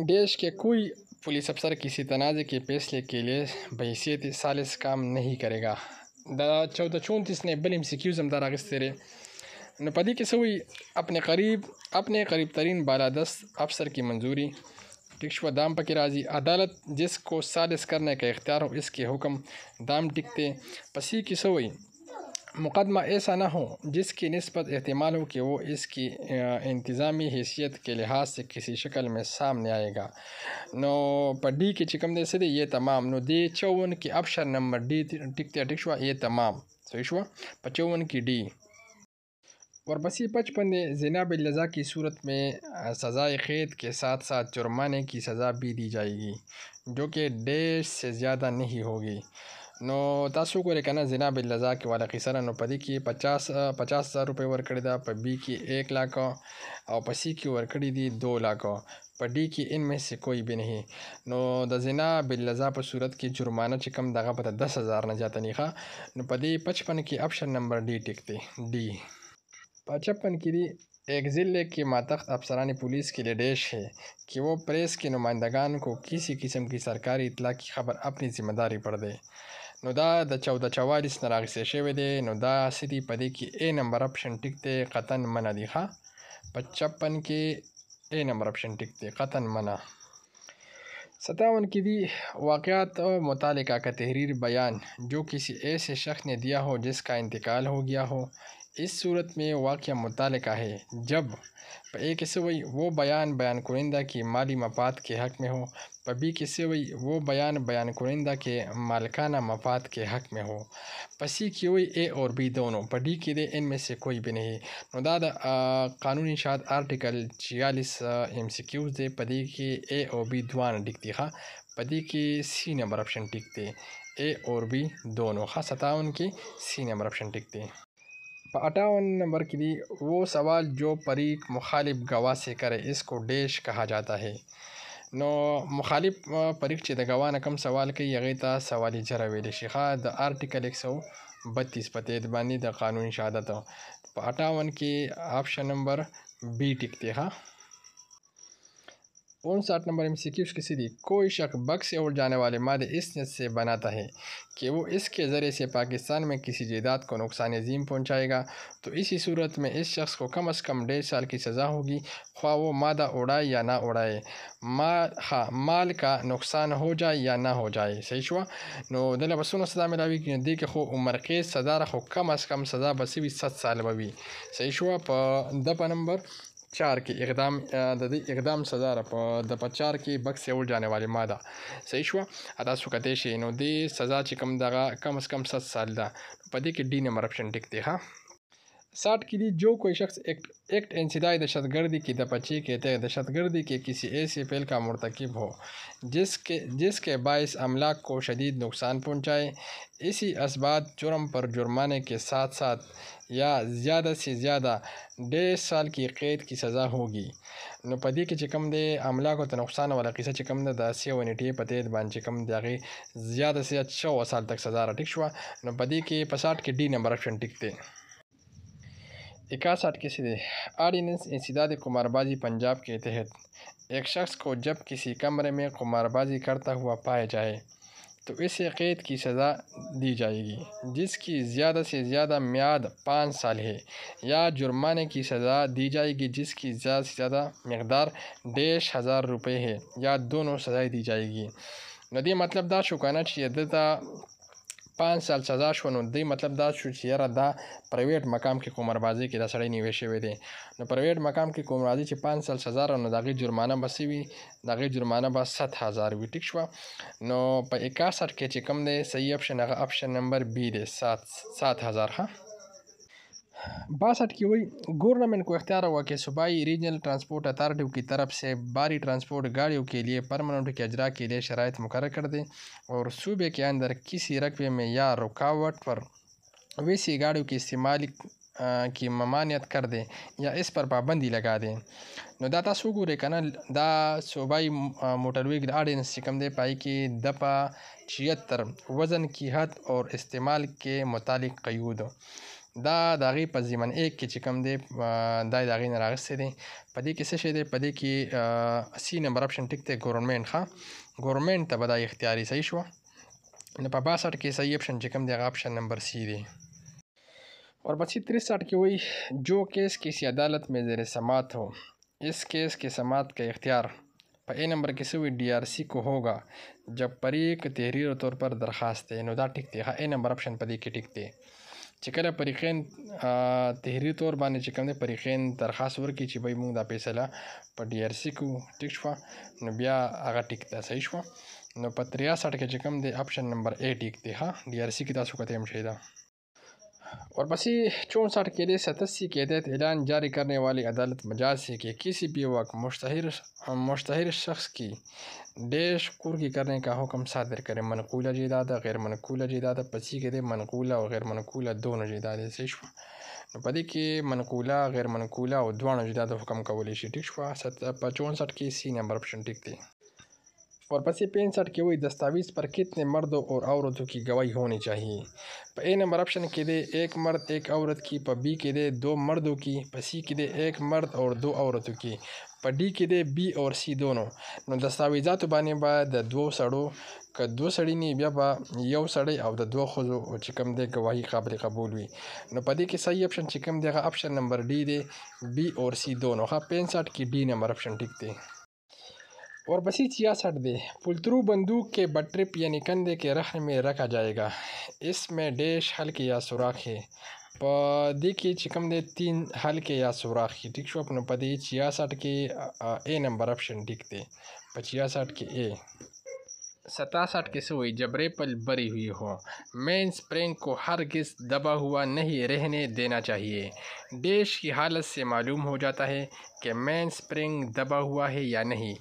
[SPEAKER 1] देश के कोई पुलिस अफसर किसी तनाज़े के फैसले के लिए बहसीत सालिस काम नहीं करेगा دا چودہ چونتیس نے بل ایم سی کیوز هم دا راغستې دی نو په دې کې څه وایي اپنے قریب اپنے قریب ترین بالادست افسر کی منظوری ٹک شو دام پکې راځي عدالت جس کو سالس کرنے کا اختیار ہو اس کے حکم دام ٹکتے پسی کې څه وایي مقدمہ ایسا نہ ہو جس کی نسبت احتمال ہو کہ وہ اس کی انتظامی حیثیت کے لحاظ سے کسی شکل میں سامنے آئے گا نو پر پی کے دے صدی یہ تمام نو دے چون کی افشر نمبر ڈی ٹکتے ٹکشوا یہ تمام شوا پچون کی ڈی اور بسی پچپن زناب الزا کی صورت میں سزائے کھیت کے ساتھ ساتھ جرمانے کی سزا بھی دی جائے گی جو کہ ڈیش سے زیادہ نہیں ہوگی نو تاسو ګورئ کنه زنا باللزا کې والا قصه نو پدې کې 50 50000 روپے ورکړی دا په بی کې 1 لک او په سی کې ورکړی دی 2 لک په ډی کې ان میں سے کوئی بھی نہیں نو د زنا باللزا په صورت کې جرمانه چې کم دغه په 10000 نه جاته نه ښه نو په دې 55 کې اپشن نمبر ډی ټیک دی ډی 55 کې دی एग्जिल के मातख्त अफसरान पुलिस के लिए निर्देश है कि वो प्रेस के नुमाइंदगान को किसी किस्म की सरकारी इतला की खबर अपनी जिम्मेदारी पर दे نو دا د 1444 نه راغسې شوی دی نو دا سدي په دې کې اے نمبر اپشن ټیک دی قطن منع دی ښا 55 کې اے نمبر اپشن ټیک دی قطن منع 57 की दी वाक़ात और मुतल का तहरीर बयान जो किसी ऐसे शख्स ने दिया हो जिसका इंतकाल हो गया हो اس صورت میں واقعہ متعلقہ ہے جب اے کیسے وئی وہ بیان بیان کنندہ کی مالی مفاد کے حق میں ہو پبی کے سوئی وہ بیان بیان کنندہ کے مالکانہ مفاد کے حق میں ہو پسی کی ہوئی اے اور بی دونوں پڈی کے دے ان میں سے کوئی بھی نہیں نداد قانونی شاد آرٹیکل چھیالیس ایم سی کیوز دے پدی کے اے اور بی دوان ڈکتی خاں پدی کے سی نمبر آپشن ٹکتے اے اور بی دونوں خواہ ستاون کی سی نمبر آپشن ٹکتے په अट्ठावन नंबर के लिए वो सवाल जो परीक मुखालिफ गवाह से करे इसको डैश कहा जाता है نو مخالف پریک چې د غوا نه کم سوال کوي هغه ته سوالي جره ویل شي ښا د آرټیکل 132 پته د باندې د قانون شهادت په 58 کې آپشن نمبر بی ټیک دی ها ان ساٹھ نمبر میں سکیوس کسی کوئی شخص بک سے اڑ جانے والے مادے اس نیت سے بناتا ہے کہ وہ اس کے ذریعے سے پاکستان میں کسی جداد کو نقصان عظیم پہنچائے گا تو اسی صورت میں اس شخص کو کم از کم ڈیڑھ سال کی سزا ہوگی خواہ وہ مادہ اڑائے یا نہ اڑائے ما ہاں مال کا نقصان ہو جائے یا نہ ہو جائے صحیح شوا نو دل کی البی دیکھ خو عمر خیز سزا رہو کم از کم سزا بسی بھی ست سال صحیح شوا پا دپا نمبر چار کې اقدام د دې اقدام سزا را په د پچار کې بکس یو جانوالي ماده صحیح شو ادا سو کته شي نو دې سزا چې کم دغه کم اس کم 7 سال ده په دې کې ډی نمبر اپشن ټیک دی ها साठ किली जो कोई शख्स एक्ट एक्ट इंसदाई दहशतगर्दी की दपची के तहत दहशतगर्दी के किसी ऐसे पहल का मरतकब हो जिसके जिसके बायस अमलाक को शदीद नुकसान पहुँचाए इसी इसबात जुर्म पर जुर्माने के साथ साथ या ज़्यादा से ज़्यादा डेढ़ साल की कैद की सज़ा होगी نو په دې کې چې کم دی املاکو ته نقصان ولا قصه چې کم ده د سی او نیټې په تید باندې کم دی هغه زیاته سے 6 سال تک سزا را ټیک شو نو په دې کې 65 کې ډی نمبر اپشن ټیک دی آٹھ کے سیدھے آرڈیننس انسداد کمار بازی پنجاب کے تحت ایک شخص کو جب کسی کمرے میں کمار بازی کرتا ہوا پایا جائے تو اسے قید کی سزا دی جائے گی جس کی زیادہ سے زیادہ میاد پانچ سال ہے یا جرمانے کی سزا دی جائے گی جس کی زیادہ سے زیادہ مقدار ڈیس ہزار روپے ہے یا دونوں سزائیں دی جائے گی ندی مطلب دا دار دیتا 5 سال سزا شو نو دې مطلب دا شو چې یاره دا پرایویټ مقام کې کومربازي کې دا سړی نیوي شوی دی نو پرایویټ مقام کې کومربازي چې 5 سال سزا را نو دغه جرمانه بسې وي دغه جرمانه به 7000 وي ټیک شو نو په 61 کې چې کم دی صحیح اپشن هغه اپشن نمبر B دی 7000 ها बासठ की हुई गवर्नमेंट को इख्तियार हुआ कि सूबाई रीजनल ट्रांसपोर्ट अथॉरिटी की तरफ से भारी ट्रांसपोर्ट गाड़ियों के लिए परमानेंट के अजरा के लिए शराइ मुकर कर दें और सूबे के अंदर किसी रकबे में या रुकावट पर वैसी गाड़ियों के इस्तेमाल की ममानियत कर दें या इस पर पाबंदी लगा दें नो दाता सुगूरे कना दा सूबाई मोटरवे आर्डिनेंस कम दे पाई कि दफा छिहत्तर वज़न की हद और इस्तेमाल के मुतालिक कयूद دا د هغې په زیمن ایک کې چې کوم دی دا د هغې نه راغستی دی په دې کې څه شی دی په دې کې سي نمبر اپشن ټیک دی ګورنمنټ ښه ګورنمنټ ته به دا اختیاري صحیح شوه نو په باسټ کې صحیح اپشن چې کوم دی هغه اپشن نمبر سی دی ورپسې तिरसठ کې وایي जो केस किसी अदालत में जेर समात हो इस केस के समात का इख्तियार په ای نمبر کې سوي डी आर सी को होगा जब पर एक तहरीर तौर पर दरखास्त है नो دا ټیک دی ها ای نمبر اپشن په دې کې ټیک دی چې کله پریخین تحریری تور باندې چې کوم دی پریخین درخواست ورکړي چې بای موږ دا فیصله په ډی آر سی کو ټیک شو نو بیا هغه ټیک ده صحیح شو نو په 63 کې چې کوم دی اپشن نمبر 8 ټیک دی ها ډی آر سی کې تاسو کته هم شي دا ورپسې चौंसठ के लिए सदस्य के तहत ऐलान जारी करने वाली अदालत मजाज से कि किसी भी वक्त मुश्तर मुश्तर शख्स की डेश कुर्की करने का हुक्म सादर करें मनकूला जिदादा गैर मनकूला जिदादा पसी के दे मनकूला और गैर मनकूला दोनों जिदादे से شوه نو پدې کې منقوله غیر منقوله او دوه جدا د حکم کولې شي ټیک شو 64 کې سی نمبر اپشن ټیک دی और पैंसठ की हुई दस्तावेज़ पर कितने मर्दों और औरतों की गवाही होनी चाहिए प ए नंबर ऑप्शन के दे एक मर्द एक औरत की प बी के दे दो मर्दों की प सी के दे एक मर्द और दो औरतों की प डी के दे बी और सी दोनों نو دستاویزاتو باندې به با د دوو سړو که دوه سړی نه بیا به یو سړی او د دوه ښځو چې کوم دی ګواهي قابل قبول وي نو په دې کې صحیح اپشن چې کوم دی هغه اپشن نمبر ډي دی بی اور سی دونو ښه پینسټ کې ډي نمبر اپشن ټیک دی اور بسی چیاسٹھ دے پلترو بندوق کے بٹرپ یعنی کندھے کے رخن میں رکھا جائے گا اس میں ڈیش ہلکے یا سوراخ چکم دے تین ہلکے یا سوراخی ٹکشو اپنوں پتے چھیاسٹھ کے اے نمبر آپشن ٹک دے چھیاسٹھ کے اے ستاسٹھ کے سوئی جب پل بری ہوئی ہو مین سپرنگ کو ہر دبا ہوا نہیں رہنے دینا چاہیے ڈیش کی حالت سے معلوم ہو جاتا ہے کہ مین سپرنگ دبا ہوا ہے یا نہیں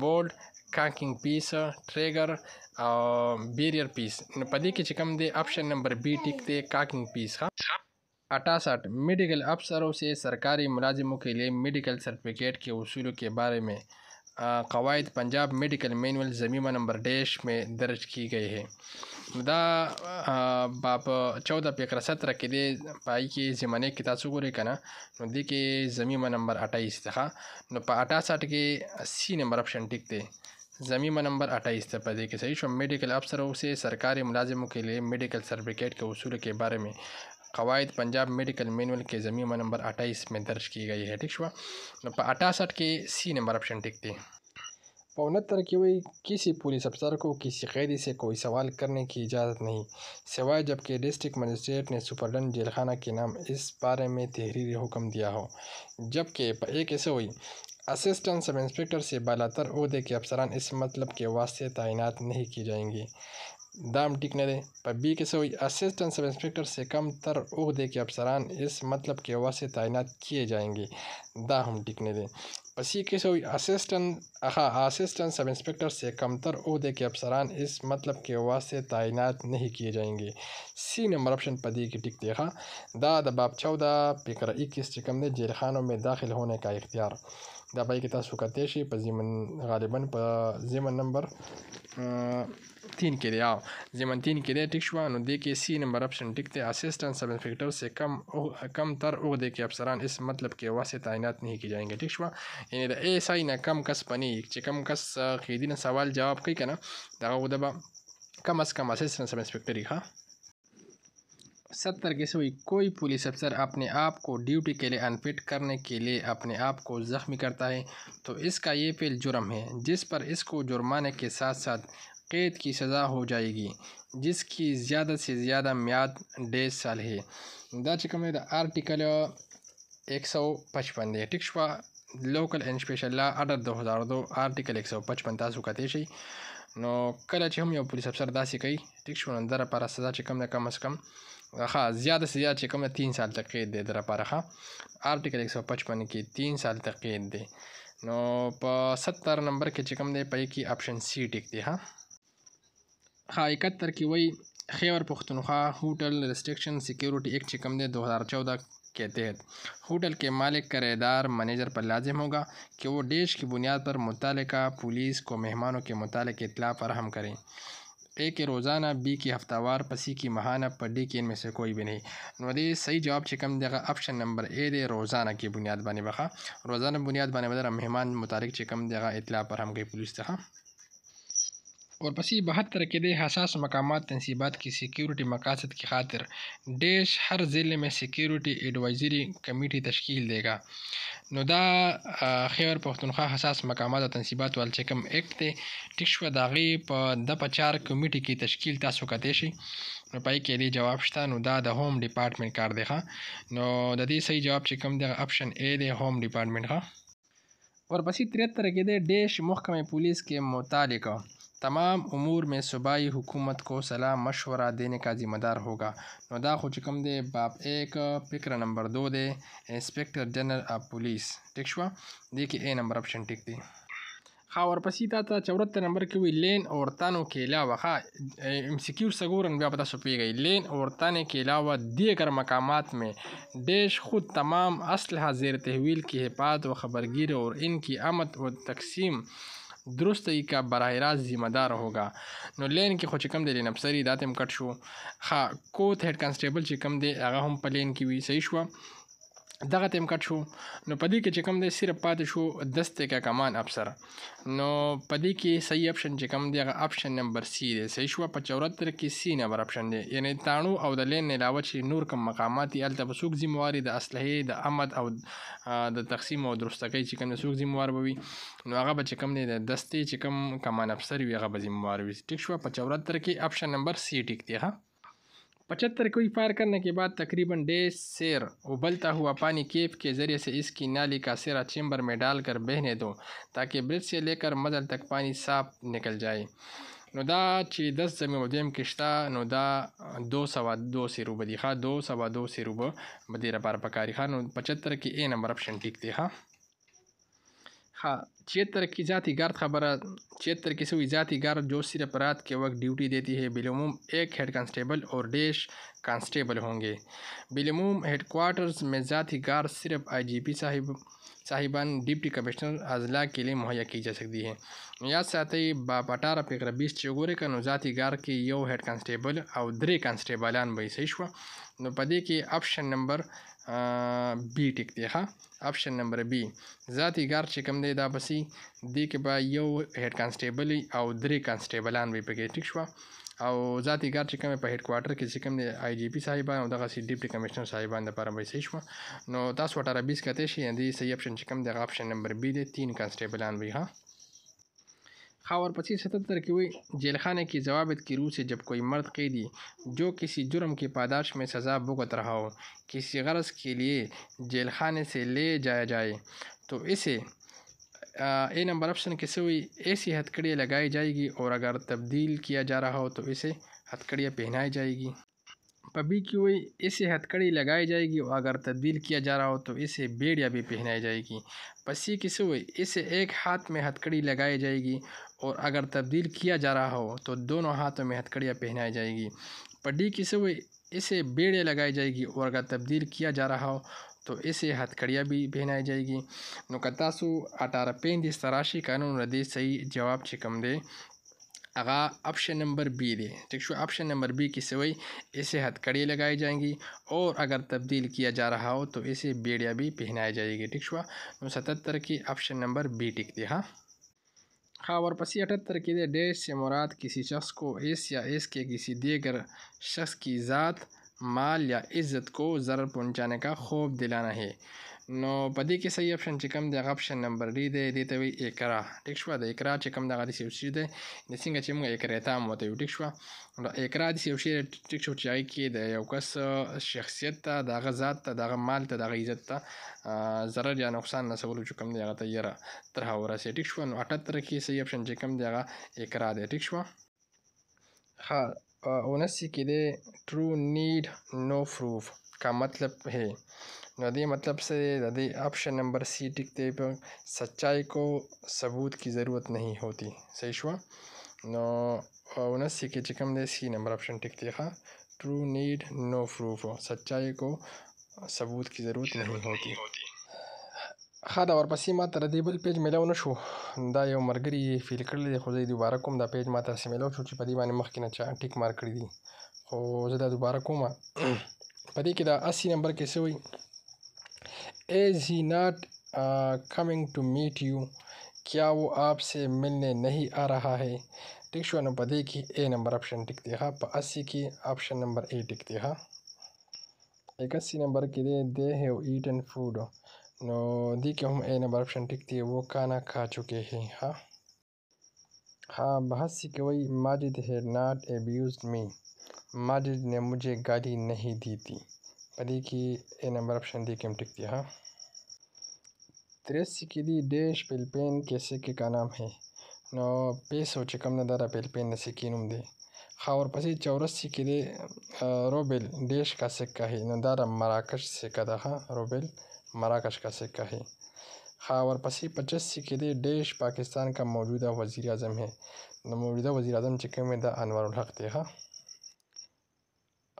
[SPEAKER 1] بورڈ کاکنگ پیس ٹریگر اور بیریئر پیس پدی کی چکم دے آپشن نمبر بی دے کاکنگ پیس اٹھاسٹ میڈیکل افسروں سے سرکاری ملازموں کے لیے میڈیکل سرٹیفکیٹ کے اصولوں کے بارے میں قواعد पंजाब मेडिकल मैनुअल ज़मीमा नंबर डैश में दर्ज की गई है دا باب 14 پیکر 17 کې دی پای کې زمانه کې تاسو ګورئ کنه نو دی کې زمینه نمبر 28 ته نو په 68 کې 80 نمبر اپشن ټیک دی زمینه نمبر 28 ته پدې کې صحیح شو میډیکل افسरों से सरकारी मुलाजिमों के लिए मेडिकल सर्टिफिकेट के उसूल के बारे में قواعد پنجاب میڈیکل مینول کے زمینہ نمبر اٹھائیس میں درج کی گئی ہے ٹھیک شوا اٹھاسٹھ کے سی نمبر آپشن تھی انہتر کی ہوئی کسی پولیس افسر کو کسی قیدی سے کوئی سوال کرنے کی اجازت نہیں سوائے جبکہ ڈسٹرکٹ مجسٹریٹ نے سپرلن جیل خانہ کے نام اس بارے میں تحریری حکم دیا ہو جبکہ ایک ایسے ہوئی اسسٹنٹ سب انسپکٹر سے بالاتر عہدے کے افسران اس مطلب کے واسطے تعینات نہیں کی جائیں گے دام ٹکنے دے پر بی کے سوئی اسسٹنٹ سب انسپکٹر سے کم تر عہدے کے افسران اس مطلب کے واسے سے تعینات کیے جائیں گے دا ہم ٹکنے دے پر سی کے سوئی اسسٹنٹ اسسٹنٹ سب انسپکٹر سے کم تر عہدے کے افسران اس مطلب کے واسے سے تعینات نہیں کیے جائیں گے سی نمبر مرپشن پدی کی دے ہاں دا دباب چودہ پکر اکیس دے جیل خانوں میں داخل ہونے کا اختیار دا پای کې تاسو کتلی شي په زیمن غالبا په زیمن نمبر تین کې دی او زیمن تین کې دی ټیک شو نو دې کې سی نمبر اپشن ټیک دی اسسټنٹ سب انسپکټر سے کم کم تر اوغ دې کې افسران اس مطلب کې واسطه تعینات نه کی جائیں گے ټیک شو یعنی د ایس آی نه کم کس پنی چې کم کس خېدین سوال جواب کوي کنه دا غو دبا کم اس کم اسسټنٹ سب انسپکټر ښه ستر سوئی کوئی پولیس افسر اپنے آپ کو ڈیوٹی کے لیے انفٹ کرنے کے لیے اپنے آپ کو زخمی کرتا ہے تو اس کا یہ پہل جرم ہے جس پر اس کو جرمانے کے ساتھ ساتھ قید کی سزا ہو جائے گی جس کی زیادہ سے زیادہ میاد ڈیڑھ سال ہے دا چکم دا آرٹیکل ایک سو پچپن دے شوا لوکل انسپیشل لا آرڈر دو ہزار دو آرٹیکل ایک سو پچپن تاسو کا تیشی نو یو پولیس افسر دا شو نو ٹکشو پارا سزا چکم کم از کم ها زیاده سے زیاده چې کومه 3 سال تقید دی در لپاره ها آرټیکل 155 کې 3 سال تقید دی نو په 70 نمبر کې چې کوم دی پای کې آپشن سی ټیک دی ها ها 71 کې وای خیبر پختونخوا هوټل ریسټریکشن سیکیورټی ایکٹ چې کوم دی 2014 के तहत होटल के मालिक किराएदार मैनेजर पर लाजिम होगा कि वो देश की बुनियाद पर मुतल पुलिस को मेहमानों के मुतल इतला फराहम करें ए के रोज़ाना बी की हफ्तावार په سی کې ماهانه په ډی کې ان می سه کوئی به نه نو دی صحیح جواب چې کوم دغه اپشن نمبر ا دی روزانه کې بنیاد باندې بخا روزانه بنیاد باندې بدر مهمان متارک چې کوم دغه اطلاع پر هم کوي پولیس ته ورپسې بهتر کې د حساس مقامات تنصیبات کې سکیورټي مقاصد کی خاطر دیش ہر ضلع میں سکیورٹی ایڈوائزری کمیٹی تشکیل دے گا نو دا خیر پښتونخوا حساس مقامات او تنصیبات ول چکم اکټ دی ټیک شو داغي په د پچار کمیټي کې تشکیل تاسو کته شي نو پای کې دی جواب شته نو دا د هوم ډپارټمنټ کار دی ښا نو د دې صحیح جواب چې کوم دی اپشن A دی هوم ډپارټمنټ ښا ورپسې 73 کې دی دیش محکمه پولیس کې متعلقه तमाम امور میں صوبائی حکومت کو صلاح مشورہ دینے کا ذمہ دار ہوگا نو دا خو چې کوم دی باب ایک فکره نمبر دو دی انسپکټر جنرال آف پولیس ټیک شوه دې کې اے نمبر آپشن ټیک دی خا ورپسې تا ته 74 نمبر کې وی لین اورتانو کې علاوه خا ام سکیور سګورن بیا پتا سو پیږي لین اورتانه کې علاوه دیگر مقامات میں دیش خود تمام اسلحه زیر تحویل کی حفاظت و خبرگیر اور ان کی آمد و تقسیم درست ای का براہ راست ذمہ دار ہوگا نو لین کې خو چې کم دی لین افسر یې داتم کټ شو ښه کوت هډ کانسټیبل چې کم دی هغه هم په لین کې وي صحیح شو دغه ټیم کټ شو نو پدې کې چې کوم دی صرف پاتې شو دسته کا کمان افسر نو پدې کې صحیح اپشن چې کوم دی هغه اپشن نمبر سی دی صحیح شو 75 کې سی نمبر اپشن دی یعنی تانو او د لین نه علاوه چې نور کوم مقامات یې الته بسوک ذمہواری د اسلحه د امد او د تقسیم او درستګۍ چې کوم سوک ذمہوار بوي نو هغه به چې کوم دی د دسته چې کوم کمان افسر وي هغه به ذمہوار وي ټیک شو 75 کې اپشن نمبر سی ټیک دی ها پچہتر کوئی فائر کرنے کے بعد تقریباً ڈیڑھ سیر ابلتا ہوا پانی کیپ کے ذریعے سے اس کی نالی کا سیرا چیمبر میں ڈال کر بہنے دو تاکہ برج سے لے کر مزل تک پانی صاف نکل جائے ندا چی دس زمین و کشتا نو ندا دو سوا دو سروبدی خواہ دو سوا دو روبہ بدیرہ پار نو پچہتر کی اے نمبر آپشن ٹک دکھا ہاں کی ذاتی خبرہ خبر کی سوئی ذاتی گارد جو صرف رات کے وقت ڈیوٹی دیتی ہے بلوموم ایک ہیڈ کانسٹیبل اور ڈیش کانسٹیبل ہوں گے بلوموم ہیڈ کوارٹرز میں ذاتی گارد صرف آئی جی پی صاحب साहिबान डिप्टी कमिश्नर अजला के लिए मुहैया की जा सकती है याद साथी बाप अठारह पेकरा बीस चौगोरेका नو ذاتي ګار کې یو هډ کانسټیبل او درې کانسټیبلان به صحیح شو نو پدې کې آپشن نمبر بی ټیک دی ها آپشن نمبر بی ذاتي ګار چې کوم دی دا بسي دی کې به یو هډ کانسټیبل او درې کانسټیبلان به پکې ټیک شو او ذاتی چې کوم په هډ کوارټر کې چې کوم دی آی جی پی او دغه سی ڈپٹی کمشنر صاحبہ شو نو تاسو اٹھارہ 20 کته شی یادی صحیح آپشن سکم دے گا اپشن نمبر بی دی 3 کانسټیبلان وی ها خاور اور پچیس ستتر کی ہوئی جیل خانے کی ضوابط کی روح سے جب کوئی مرد قیدی جو کسی جرم کی پاداش میں سزا بھگت رہا ہو کسی غرض کے لیے جیل خانے سے لے جایا جائے تو اسے اے نمبر آپشن کے سوئی ایسی ہتھکڑیاں لگائی جائے گی اور اگر تبدیل کیا جا رہا ہو تو اسے ہتھکڑیاں پہنائی جائے گی پبی کی ہوئی اسے ہتھ کڑی لگائی جائے گی اور اگر تبدیل کیا جا رہا ہو تو اسے بیڑیا بھی پہنائی جائے گی پسی کی سوئی اسے ایک ہاتھ میں ہتکڑی لگائی جائے گی اور اگر تبدیل کیا جا رہا ہو تو دونوں ہاتھوں میں ہتھکڑیاں پہنائی جائے گی پڈی کی سوئی اسے بیڑے لگائی جائے گی اور اگر تبدیل کیا جا رہا ہو تو اسے ہتھ کڑیا بھی پہنائی جائے گی نقطہ سو اٹار پینس تراشی قانون ردی صحیح جواب چکم دے اگا آپشن نمبر بی دے ٹھیک شو آپشن نمبر بی کی سوئی اسے ہتھ کڑی لگائی جائیں گی اور اگر تبدیل کیا جا رہا ہو تو اسے بیڑیا بھی پہنائی جائے گی ٹھیک نو ستتر کی آپشن نمبر بی دے ہاں ہاں اور پسی اٹھتر کے دے ڈیش سے مراد کسی شخص کو ایس یا ایس کے کسی دیگر شخص کی ذات مال یا عزت को ضرر پہنچانے کا خوف دلانا ہے نو په دې کې صحیح اپشن چې کوم دی هغه اپشن نمبر ډی دی دې ته وی اکرا ټیک شو د اکرا چې کوم دغه د سیو شی دی د څنګه چې موږ اکرا ته مو ته ټیک شو نو اکرا د سیو شی ټیک شو چې هغه کې د یو کس شخصیت ته دغه ذات ته دغه مال ته دغه عزت ته ضرر یا نقصان رسول چې کوم دی هغه ته یره تر هوره سي ټیک شو نو 78 کې صحیح اپشن چې کوم دی هغه اکرا دی ټیک شو ها کے ان ٹرو نیڈ نو پروف کا مطلب ہے ندی مطلب سے ندی آپشن نمبر سی ٹکتے پہ سچائی کو ثبوت کی ضرورت نہیں ہوتی صحیح شوا نو کے چکم دے سی نمبر آپشن ٹکتے خواہ ٹرو نیڈ نو پروف سچائی کو ثبوت کی ضرورت نہیں ہوتی ښه دا ورپسې ما تر دې بل پیج میلاو نه شو دا یو ملګري یې فیل کړی دی خو زه یې دوباره کوم دا پیج ما ته داسې میلاو شو چې په دې باندې مخکې نه چا ټیک مارک کړي دي خو زه دا دوباره کوم په دې کې دا اسي نمبر کې څه وایي ایز هی ناټ کمنګ ټو میټ یو کیا وہ آپ سے ملنے نہیں آ رہا ہے ٹک شو نو پدے کی اے نمبر آپشن ٹک دیکھا اسی کی آپشن نمبر اے ٹک دیکھا اکسی نمبر کے دے دے ہے ایٹن فوڈ نو دیکھ اے نمبر آپشن ٹکتی ہے وہ کھانا کھا چکے ہیں ہاں ہاں بہت سکے وہی ماجد ہے ناٹ اے می ماجد نے مجھے گالی نہیں دی تھی پری کی اے نمبر آپشن دی کے ہم ٹک دیا ہاں تریس دی ڈیش پیلپین کے سکے کا نام ہے نو پیسو چکم ندارا پیلپین پیل پین نے سکی دے خاور اور پسی چورس سکے روبل ڈیش کا سکہ ہے ندارا مراکش سکہ سے کدہ ہاں، روبل मराकश का सिक्का है और पसी पचस्सी के लिए डैश पाकिस्तान का मौजूदा वज़ी अजम है मौजूदा वज़ी अजम चिके में दा अनवर थे हाँ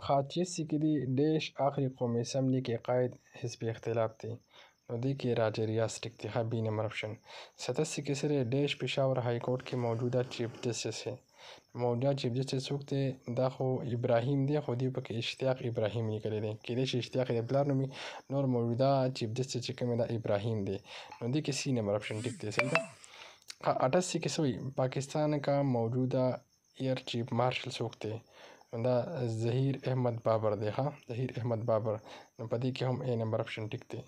[SPEAKER 1] खा छियासी के लिए डैश आखिरी कौमी इसम्बली के कायद हिस्ब इख्तलाफ थे नदी के राज रियासत इकतहा बीन मरप्शन सदस्य के सिरे डैश पिशावर हाई कोर्ट के मौजूदा चीफ जस्टिस है مولا چې ابلیس چې څوک دی دا خو ابراهیم دی خو دوی پکې اشتیاق ابراهیم لیکلی دی کیدای شي اشتیاق د پلار نوم نور مولدا چې ابلیس چې کوم دا ابراهیم دی نو دې کې سی نمبر آپشن ټیک دی صحیح ده اټاسی کې سوی پاکستان کا موجوده ایئر چیف مارشل څوک دی دا ظهیر احمد بابر دی ها ظهیر احمد بابر نو پدې کې هم اے نمبر آپشن ټیک دی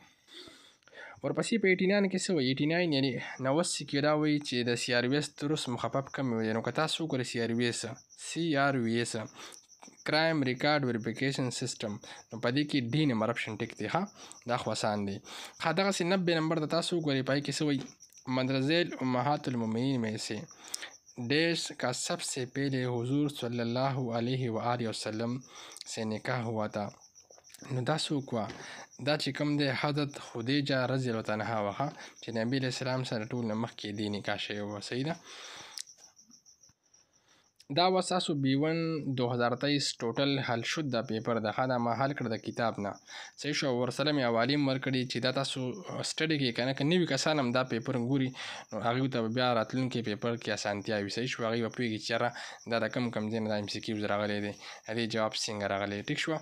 [SPEAKER 1] ورپسې په ایټي ناین کې څه وایي ایټي ناین یعنې نوسي کې دا وایي چې د سی آر وي ایس تروس مخفف کم وي نو که تاسو وګورئ سی آر وي ایس سی آر وي ایس کرائم ریکارډ ویریفیکیشن سیستم نو پدې کې ډی نمبر اپشن ټیک دی ها دا خو آسان دی خا دغه 90 نمبر د تاسو وګورئ پای کې څه وایي مدرزیل امهات المؤمنین میں سے دیش کا سب سے پہلے حضور صلی اللہ علیہ وآلہ وسلم سے نکاح ہوا تھا نو دا څوک وه دا چې کوم دی حضرت خدیجه رضی الله عنها وه چې نبي علیه السلام سره ټول نه مخکې دې نکاح شوې وه صحیح ده دا و تاسو B1 2023 ټوټل حل شوه د پیپر د خاله ما حل کړ د کتاب نه صحیح شو ورسره مې حواله مرکړي چې دا تاسو سټډي کې کنه کې نوې کسان هم دا پیپر ګوري نو هغه ته بیا راتلونکي پیپر کې اسانتیا وي صحیح شو هغه په پیږي چې دا د کم کم دین د ام سی کیو راغلي دي هغه جواب څنګه راغلي ټیک شو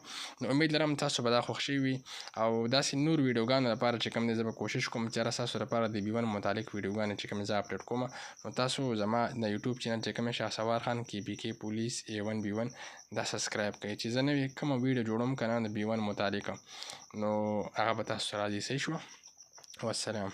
[SPEAKER 1] نو امید لرم تاسو به دا خوښ شي او داسې نور ویډیوګانو لپاره چې کوم دې زما کوشش کوم چې تاسو لپاره د B1 متعلق ویډیوګان چې کوم زه اپډیټ کوم نو تاسو زما د یوټیوب چینل چې کوم شاه سوار خان کې کې بي کې پولیس اي 1 بي 1 دا سبسکرایب کړئ چې زه نوې کومه ویډیو جوړوم کنه د بي 1 متعلق نو هغه به تاسو راځي صحیح شو والسلام